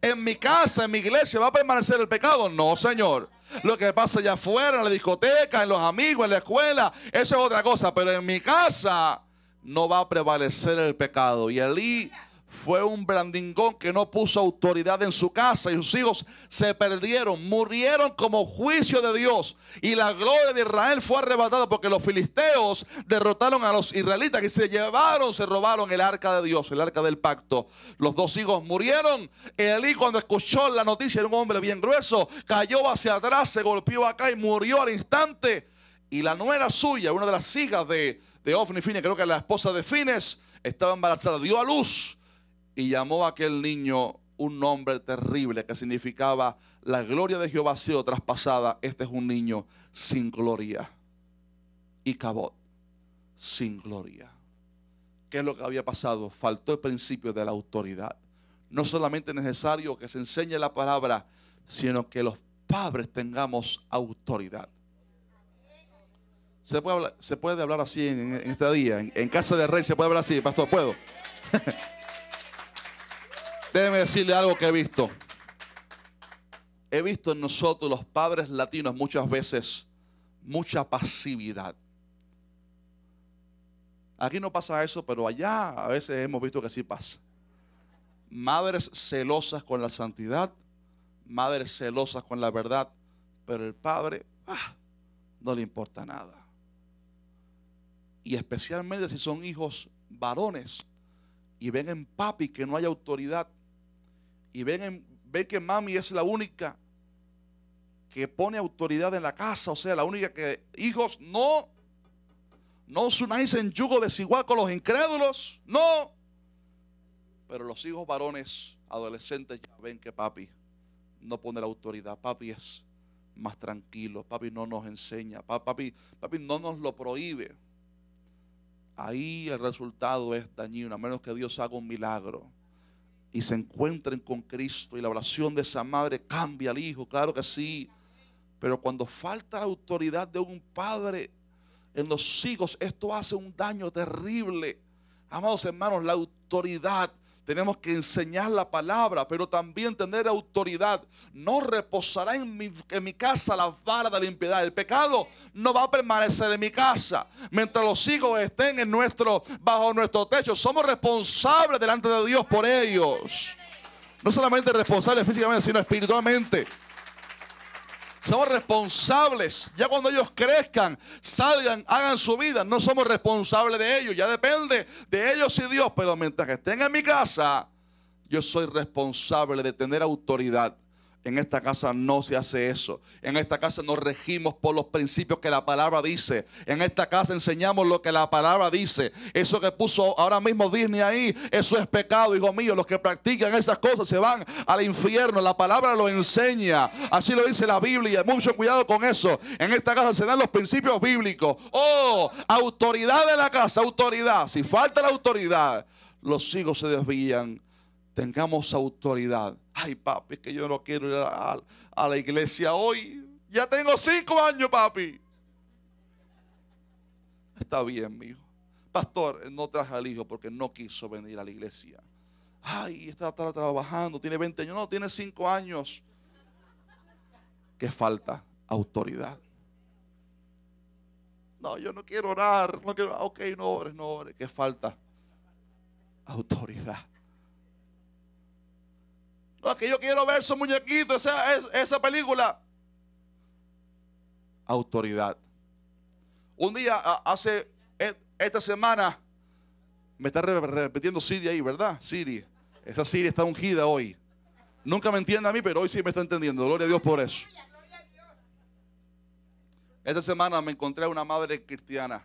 En mi casa, en mi iglesia va a permanecer el pecado. No, Señor. Lo que pasa allá afuera, en la discoteca, en los amigos, en la escuela, eso es otra cosa. Pero en mi casa no va a prevalecer el pecado. Y allí fue un brandingón que no puso autoridad en su casa y sus hijos se perdieron, murieron como juicio de Dios y la gloria de Israel fue arrebatada porque los filisteos derrotaron a los israelitas y se llevaron, se robaron el arca de Dios, el arca del pacto. Los dos hijos murieron. Elí cuando escuchó la noticia era un hombre bien grueso, cayó hacia atrás, se golpeó acá y murió al instante. Y la nuera suya, una de las hijas de, de Ofni Fines, creo que la esposa de Fines, estaba embarazada, dio a luz y llamó a aquel niño un nombre terrible que significaba la gloria de Jehová ha sido traspasada. Este es un niño sin gloria. Y Cabot, sin gloria. ¿Qué es lo que había pasado? Faltó el principio de la autoridad. No solamente es necesario que se enseñe la palabra, sino que los padres tengamos autoridad. ¿Se puede hablar, así en, este día? En, casa de rey se puede hablar así, pastor, ¿puedo? Déjeme decirle algo que he visto. He visto en nosotros los padres latinos muchas veces mucha pasividad. Aquí no pasa eso, pero allá a veces hemos visto que sí pasa. Madres celosas con la santidad, madres celosas con la verdad, pero el padre ah, no le importa nada. Y especialmente si son hijos varones y ven en papi que no hay autoridad, y ven, que mami es la única que pone autoridad en la casa, o sea, la única que, hijos, no, no os unáis en yugo desigual con los incrédulos, no. Pero los hijos varones, adolescentes, ya ven que papi no pone la autoridad, papi es más tranquilo, papi no nos enseña, papi, papi no nos lo prohíbe. Ahí el resultado es dañino, a menos que Dios haga un milagro y se encuentren con Cristo y la oración de esa madre cambia al hijo, claro que sí. Pero cuando falta autoridad de un padre en los hijos, esto hace un daño terrible. Amados hermanos, la autoridad tenemos que enseñar la palabra, pero también tener autoridad. No reposará en mi, casa la vara de la impiedad. El pecado no va a permanecer en mi casa. Mientras los hijos estén bajo nuestro techo, somos responsables delante de Dios por ellos. No solamente responsables físicamente, sino espiritualmente. Somos responsables. Ya cuando ellos crezcan, salgan, hagan su vida, no somos responsables de ellos. Ya depende de ellos y Dios. Pero mientras estén en mi casa, yo soy responsable de tener autoridad en esta casa no se hace eso. En esta casa nos regimos por los principios que la palabra dice. En esta casa enseñamos lo que la palabra dice. Eso que puso ahora mismo Disney ahí, eso es pecado, hijo mío. Los que practican esas cosas se van al infierno. La palabra lo enseña. Así lo dice la Biblia. Mucho cuidado con eso. En esta casa se dan los principios bíblicos. Oh, autoridad de la casa, autoridad. Si falta la autoridad, los hijos se desvían tengamos autoridad. Ay, papi, es que yo no quiero ir a, la iglesia hoy. Ya tengo cinco años, papi. Está bien, mi hijo. Pastor, no traje al hijo porque no quiso venir a la iglesia. Ay, está, trabajando, tiene 20 años. No, tiene cinco años. ¿Qué falta? Autoridad. No, yo no quiero orar. No quiero, ah, ok, no ores, no ores. ¿Qué falta? Autoridad que yo quiero ver su muñequito, esa, esa película. Autoridad. Un día, hace e, esta semana, me está repitiendo Siri ahí, ¿verdad? Siri. Esa Siri está ungida hoy. Nunca me entiende a mí, pero hoy sí me está entendiendo. Gloria a Dios por eso. Esta semana me encontré a una madre cristiana.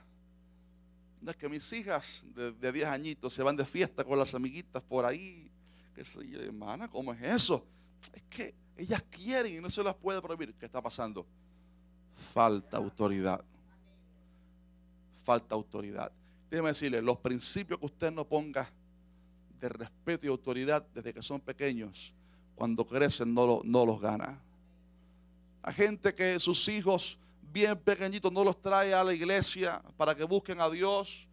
Es que mis hijas de, de 10 añitos se van de fiesta con las amiguitas por ahí hermana, ¿cómo es eso? Es que ellas quieren y no se las puede prohibir. ¿Qué está pasando? Falta autoridad. Falta autoridad. Déjeme decirle, los principios que usted no ponga de respeto y autoridad desde que son pequeños, cuando crecen no, no los gana. Hay gente que sus hijos bien pequeñitos no los trae a la iglesia para que busquen a Dios,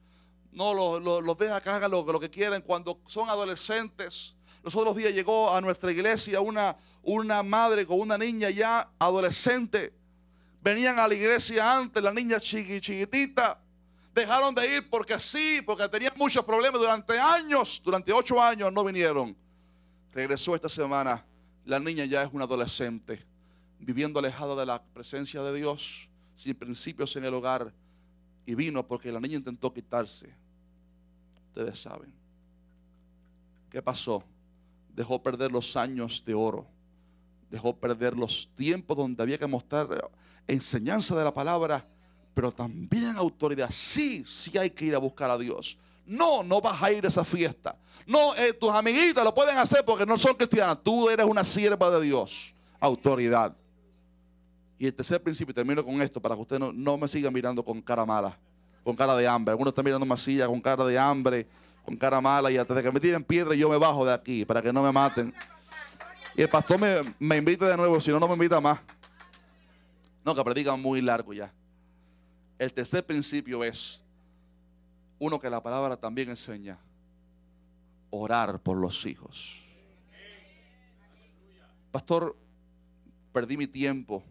no los, los, deja que hagan lo, lo que quieren cuando son adolescentes los otros días llegó a nuestra iglesia una, una madre con una niña ya adolescente. Venían a la iglesia antes, la niña chiquitita. Dejaron de ir porque sí, porque tenían muchos problemas durante años, durante ocho años no vinieron. Regresó esta semana, la niña ya es una adolescente, viviendo alejada de la presencia de Dios, sin principios en el hogar. Y vino porque la niña intentó quitarse. Ustedes saben. ¿Qué pasó? dejó perder los años de oro, dejó perder los tiempos donde había que mostrar eh, enseñanza de la palabra, pero también autoridad. Sí, sí hay que ir a buscar a Dios. No, no vas a ir a esa fiesta. No, eh, tus amiguitas lo pueden hacer porque no son cristianas. Tú eres una sierva de Dios. Autoridad. Y el tercer principio, y termino con esto para que usted no, no me siga mirando con cara mala, con cara de hambre. Algunos están mirando masilla con cara de hambre con cara mala y antes que me tiren piedra yo me bajo de aquí para que no me maten. Y el pastor me, me invita de nuevo, si no, no me invita más. No, que predica muy largo ya. El tercer principio es uno que la palabra también enseña, orar por los hijos. Pastor, perdí mi tiempo,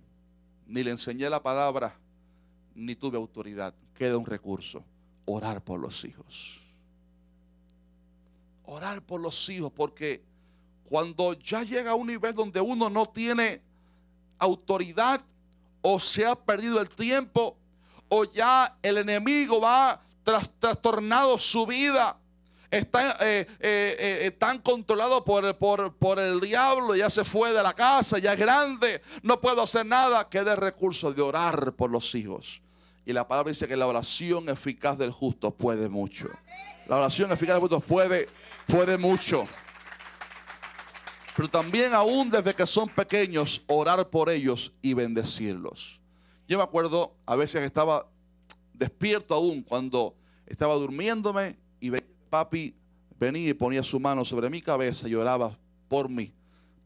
ni le enseñé la palabra, ni tuve autoridad. Queda un recurso, orar por los hijos orar por los hijos, porque cuando ya llega a un nivel donde uno no tiene autoridad o se ha perdido el tiempo o ya el enemigo va tras, trastornado su vida, está eh, eh, eh, eh, tan controlado por, por, por, el diablo, ya se fue de la casa, ya es grande, no puedo hacer nada, que dé recurso de orar por los hijos. Y la palabra dice que la oración eficaz del justo puede mucho. La oración eficaz del justo puede puede mucho. Pero también aún desde que son pequeños, orar por ellos y bendecirlos. Yo me acuerdo a veces que estaba despierto aún cuando estaba durmiéndome y papi venía y ponía su mano sobre mi cabeza y oraba por mí.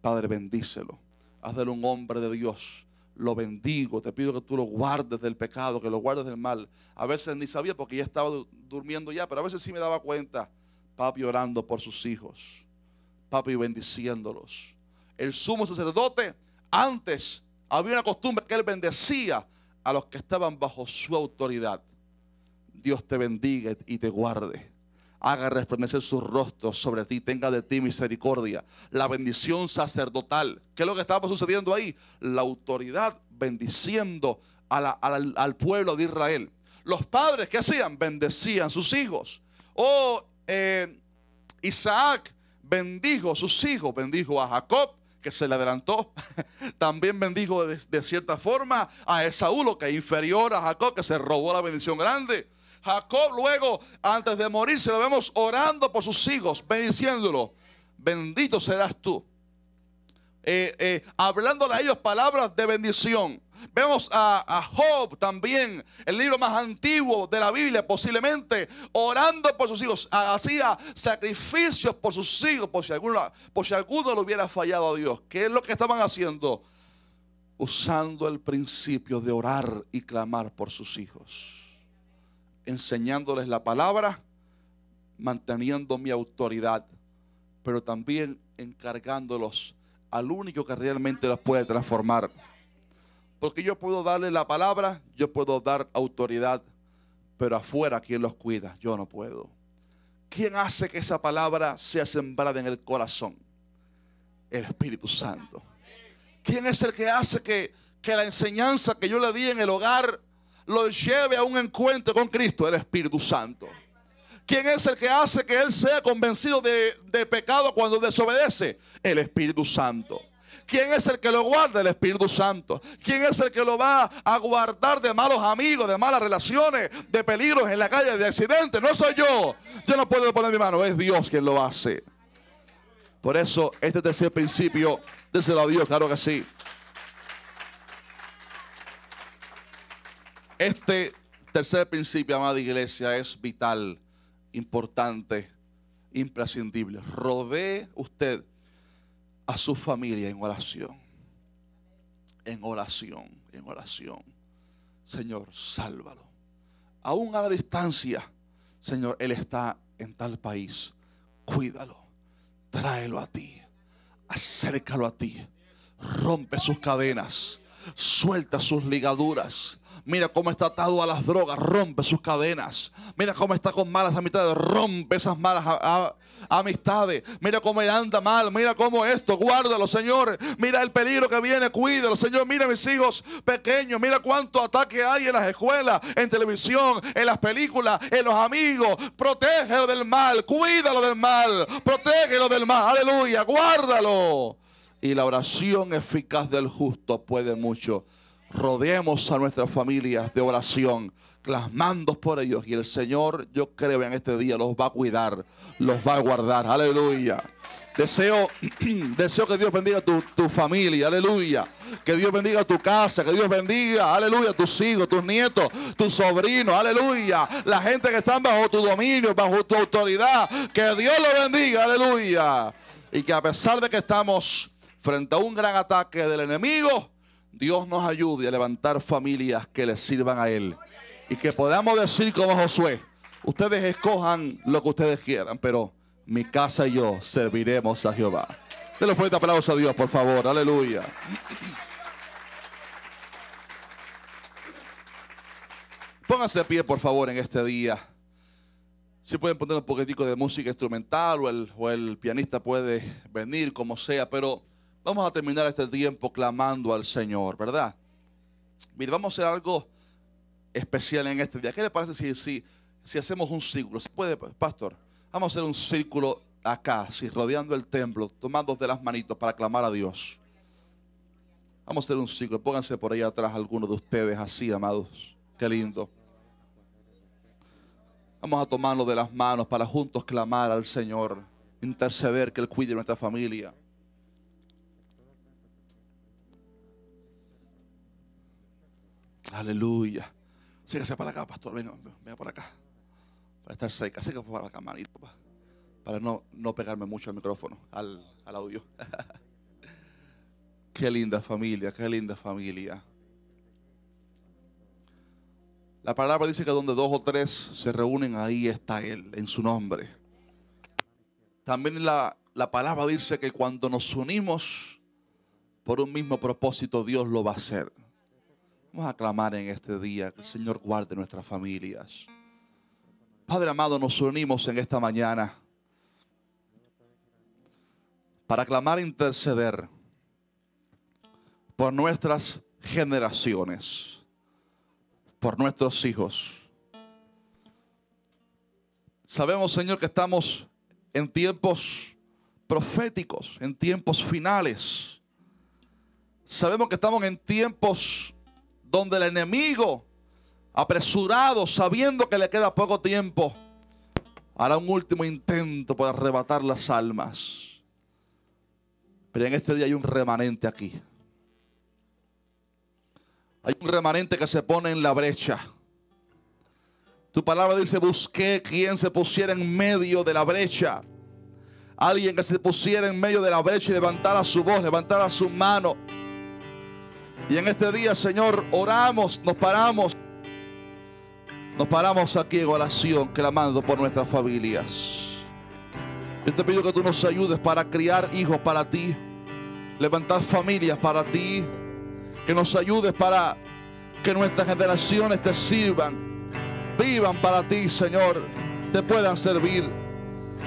Padre, bendícelo. Hazle un hombre de Dios. Lo bendigo. Te pido que tú lo guardes del pecado, que lo guardes del mal. A veces ni sabía porque ya estaba durmiendo ya, pero a veces sí me daba cuenta papi orando por sus hijos, papi bendiciéndolos. El sumo sacerdote antes había una costumbre que él bendecía a los que estaban bajo su autoridad. Dios te bendiga y te guarde. Haga resplandecer su rostro sobre ti, tenga de ti misericordia. La bendición sacerdotal. ¿Qué es lo que estaba sucediendo ahí? La autoridad bendiciendo al pueblo de Israel. Los padres, ¿qué hacían? Bendecían sus hijos. Oh, eh, Isaac bendijo a sus hijos, bendijo a Jacob, que se le adelantó. También bendijo de, cierta forma a Esaú, lo que es inferior a Jacob, que se robó la bendición grande. Jacob luego, antes de morir, se lo vemos orando por sus hijos, bendiciéndolo. Bendito serás tú. Eh, eh hablándole a ellos palabras de bendición. Vemos a, Job también, el libro más antiguo de la Biblia, posiblemente orando por sus hijos. Hacía sacrificios por sus hijos, por si, alguna, por si alguno le hubiera fallado a Dios. ¿Qué es lo que estaban haciendo? Usando el principio de orar y clamar por sus hijos. Enseñándoles la palabra, manteniendo mi autoridad, pero también encargándolos al único que realmente los puede transformar. Porque yo puedo darle la palabra, yo puedo dar autoridad, pero afuera quien los cuida, yo no puedo. ¿Quién hace que esa palabra sea sembrada en el corazón? El Espíritu Santo. ¿Quién es el que hace que, la enseñanza que yo le di en el hogar lo lleve a un encuentro con Cristo? El Espíritu Santo. ¿Quién es el que hace que Él sea convencido de, pecado cuando desobedece? El Espíritu Santo. ¿Quién es el que lo guarda? El Espíritu Santo. ¿Quién es el que lo va a guardar de malos amigos, de malas relaciones, de peligros en la calle, de accidentes? No soy yo. Yo no puedo poner mi mano. Es Dios quien lo hace. Por eso, este tercer principio, déselo a Dios, claro que sí. Este tercer principio, amada iglesia, es vital, importante, imprescindible. Rodee usted a su familia en oración. En oración, en oración. Señor, sálvalo. Aún a la distancia, Señor, Él está en tal país. Cuídalo. Tráelo a ti. Acércalo a ti. Rompe sus cadenas suelta sus ligaduras. Mira cómo está atado a las drogas, rompe sus cadenas. Mira cómo está con malas amistades, rompe esas malas amistades. Mira cómo él anda mal, mira cómo esto, guárdalo, Señor. Mira el peligro que viene, cuídalo, Señor. Mira mis hijos pequeños, mira cuánto ataque hay en las escuelas, en televisión, en las películas, en los amigos. Protégelo del mal, cuídalo del mal, protégelo del mal. Aleluya, guárdalo y la oración eficaz del justo puede mucho. Rodeemos a nuestras familias de oración, clamando por ellos. Y el Señor, yo creo, en este día los va a cuidar, los va a guardar. Aleluya. Deseo, deseo que Dios bendiga tu, tu, familia, aleluya. Que Dios bendiga tu casa, que Dios bendiga, aleluya, tus hijos, tus nietos, tus sobrinos, aleluya. La gente que están bajo tu dominio, bajo tu autoridad. Que Dios los bendiga, aleluya. Y que a pesar de que estamos frente a un gran ataque del enemigo, Dios nos ayude a levantar familias que le sirvan a Él. Y que podamos decir como Josué, ustedes escojan lo que ustedes quieran, pero mi casa y yo serviremos a Jehová. Denle fuerte aplauso a Dios, por favor. Aleluya. Pónganse de pie, por favor, en este día. Si pueden poner un poquitico de música instrumental o el, o el pianista puede venir, como sea, pero Vamos a terminar este tiempo clamando al Señor, ¿verdad? Mire, vamos a hacer algo especial en este día. ¿Qué le parece si, si, hacemos un círculo? ¿Se puede, pastor? Vamos a hacer un círculo acá, si rodeando el templo, tomando de las manitos para clamar a Dios. Vamos a hacer un círculo. Pónganse por ahí atrás algunos de ustedes, así, amados. Qué lindo. Vamos a tomarlo de las manos para juntos clamar al Señor, interceder que Él cuide nuestra familia. Aleluya. Sígase para acá, pastor. Venga, venga para acá. Para estar cerca Sígase para acá, manito. Para, no, pegarme mucho al micrófono, al, audio. qué linda familia, qué linda familia. La palabra dice que donde dos o tres se reúnen, ahí está Él, en su nombre. También la, la palabra dice que cuando nos unimos por un mismo propósito, Dios lo va a hacer. Vamos a clamar en este día que el Señor guarde nuestras familias. Padre amado, nos unimos en esta mañana para clamar e interceder por nuestras generaciones, por nuestros hijos. Sabemos, Señor, que estamos en tiempos proféticos, en tiempos finales. Sabemos que estamos en tiempos donde el enemigo, apresurado, sabiendo que le queda poco tiempo, hará un último intento para arrebatar las almas. Pero en este día hay un remanente aquí. Hay un remanente que se pone en la brecha. Tu palabra dice, busqué quien se pusiera en medio de la brecha. Alguien que se pusiera en medio de la brecha y levantara su voz, levantara su mano y en este día, Señor, oramos, nos paramos. Nos paramos aquí en oración, clamando por nuestras familias. Yo te pido que tú nos ayudes para criar hijos para ti, levantar familias para ti, que nos ayudes para que nuestras generaciones te sirvan, vivan para ti, Señor, te puedan servir.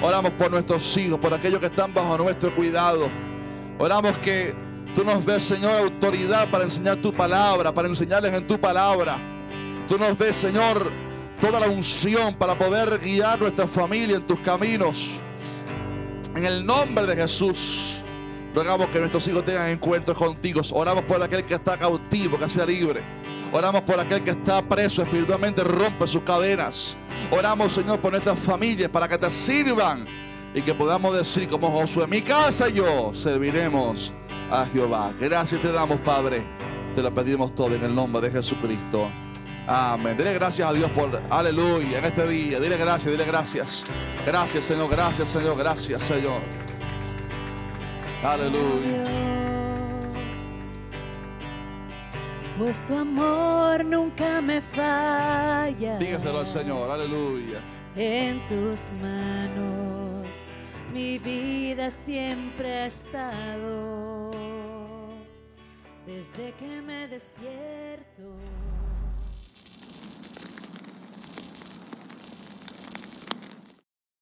Oramos por nuestros hijos, por aquellos que están bajo nuestro cuidado. Oramos que Tú nos des, Señor, autoridad para enseñar tu palabra, para enseñarles en tu palabra. Tú nos des, Señor, toda la unción para poder guiar nuestra familia en tus caminos. En el nombre de Jesús, rogamos que nuestros hijos tengan encuentros contigo. Oramos por aquel que está cautivo, que sea libre. Oramos por aquel que está preso espiritualmente, rompe sus cadenas. Oramos, Señor, por nuestras familias para que te sirvan y que podamos decir como Josué, mi casa y yo serviremos a Jehová. Gracias te damos, Padre. Te lo pedimos todo en el nombre de Jesucristo. Amén. Dile gracias a Dios por aleluya en este día. Dile gracias, dile gracias. Gracias, Señor. Gracias, Señor. Gracias, Señor. Aleluya. Dios, pues tu amor nunca me falla. Dígaselo al Señor. Aleluya. En tus manos mi vida siempre ha estado desde que me despierto.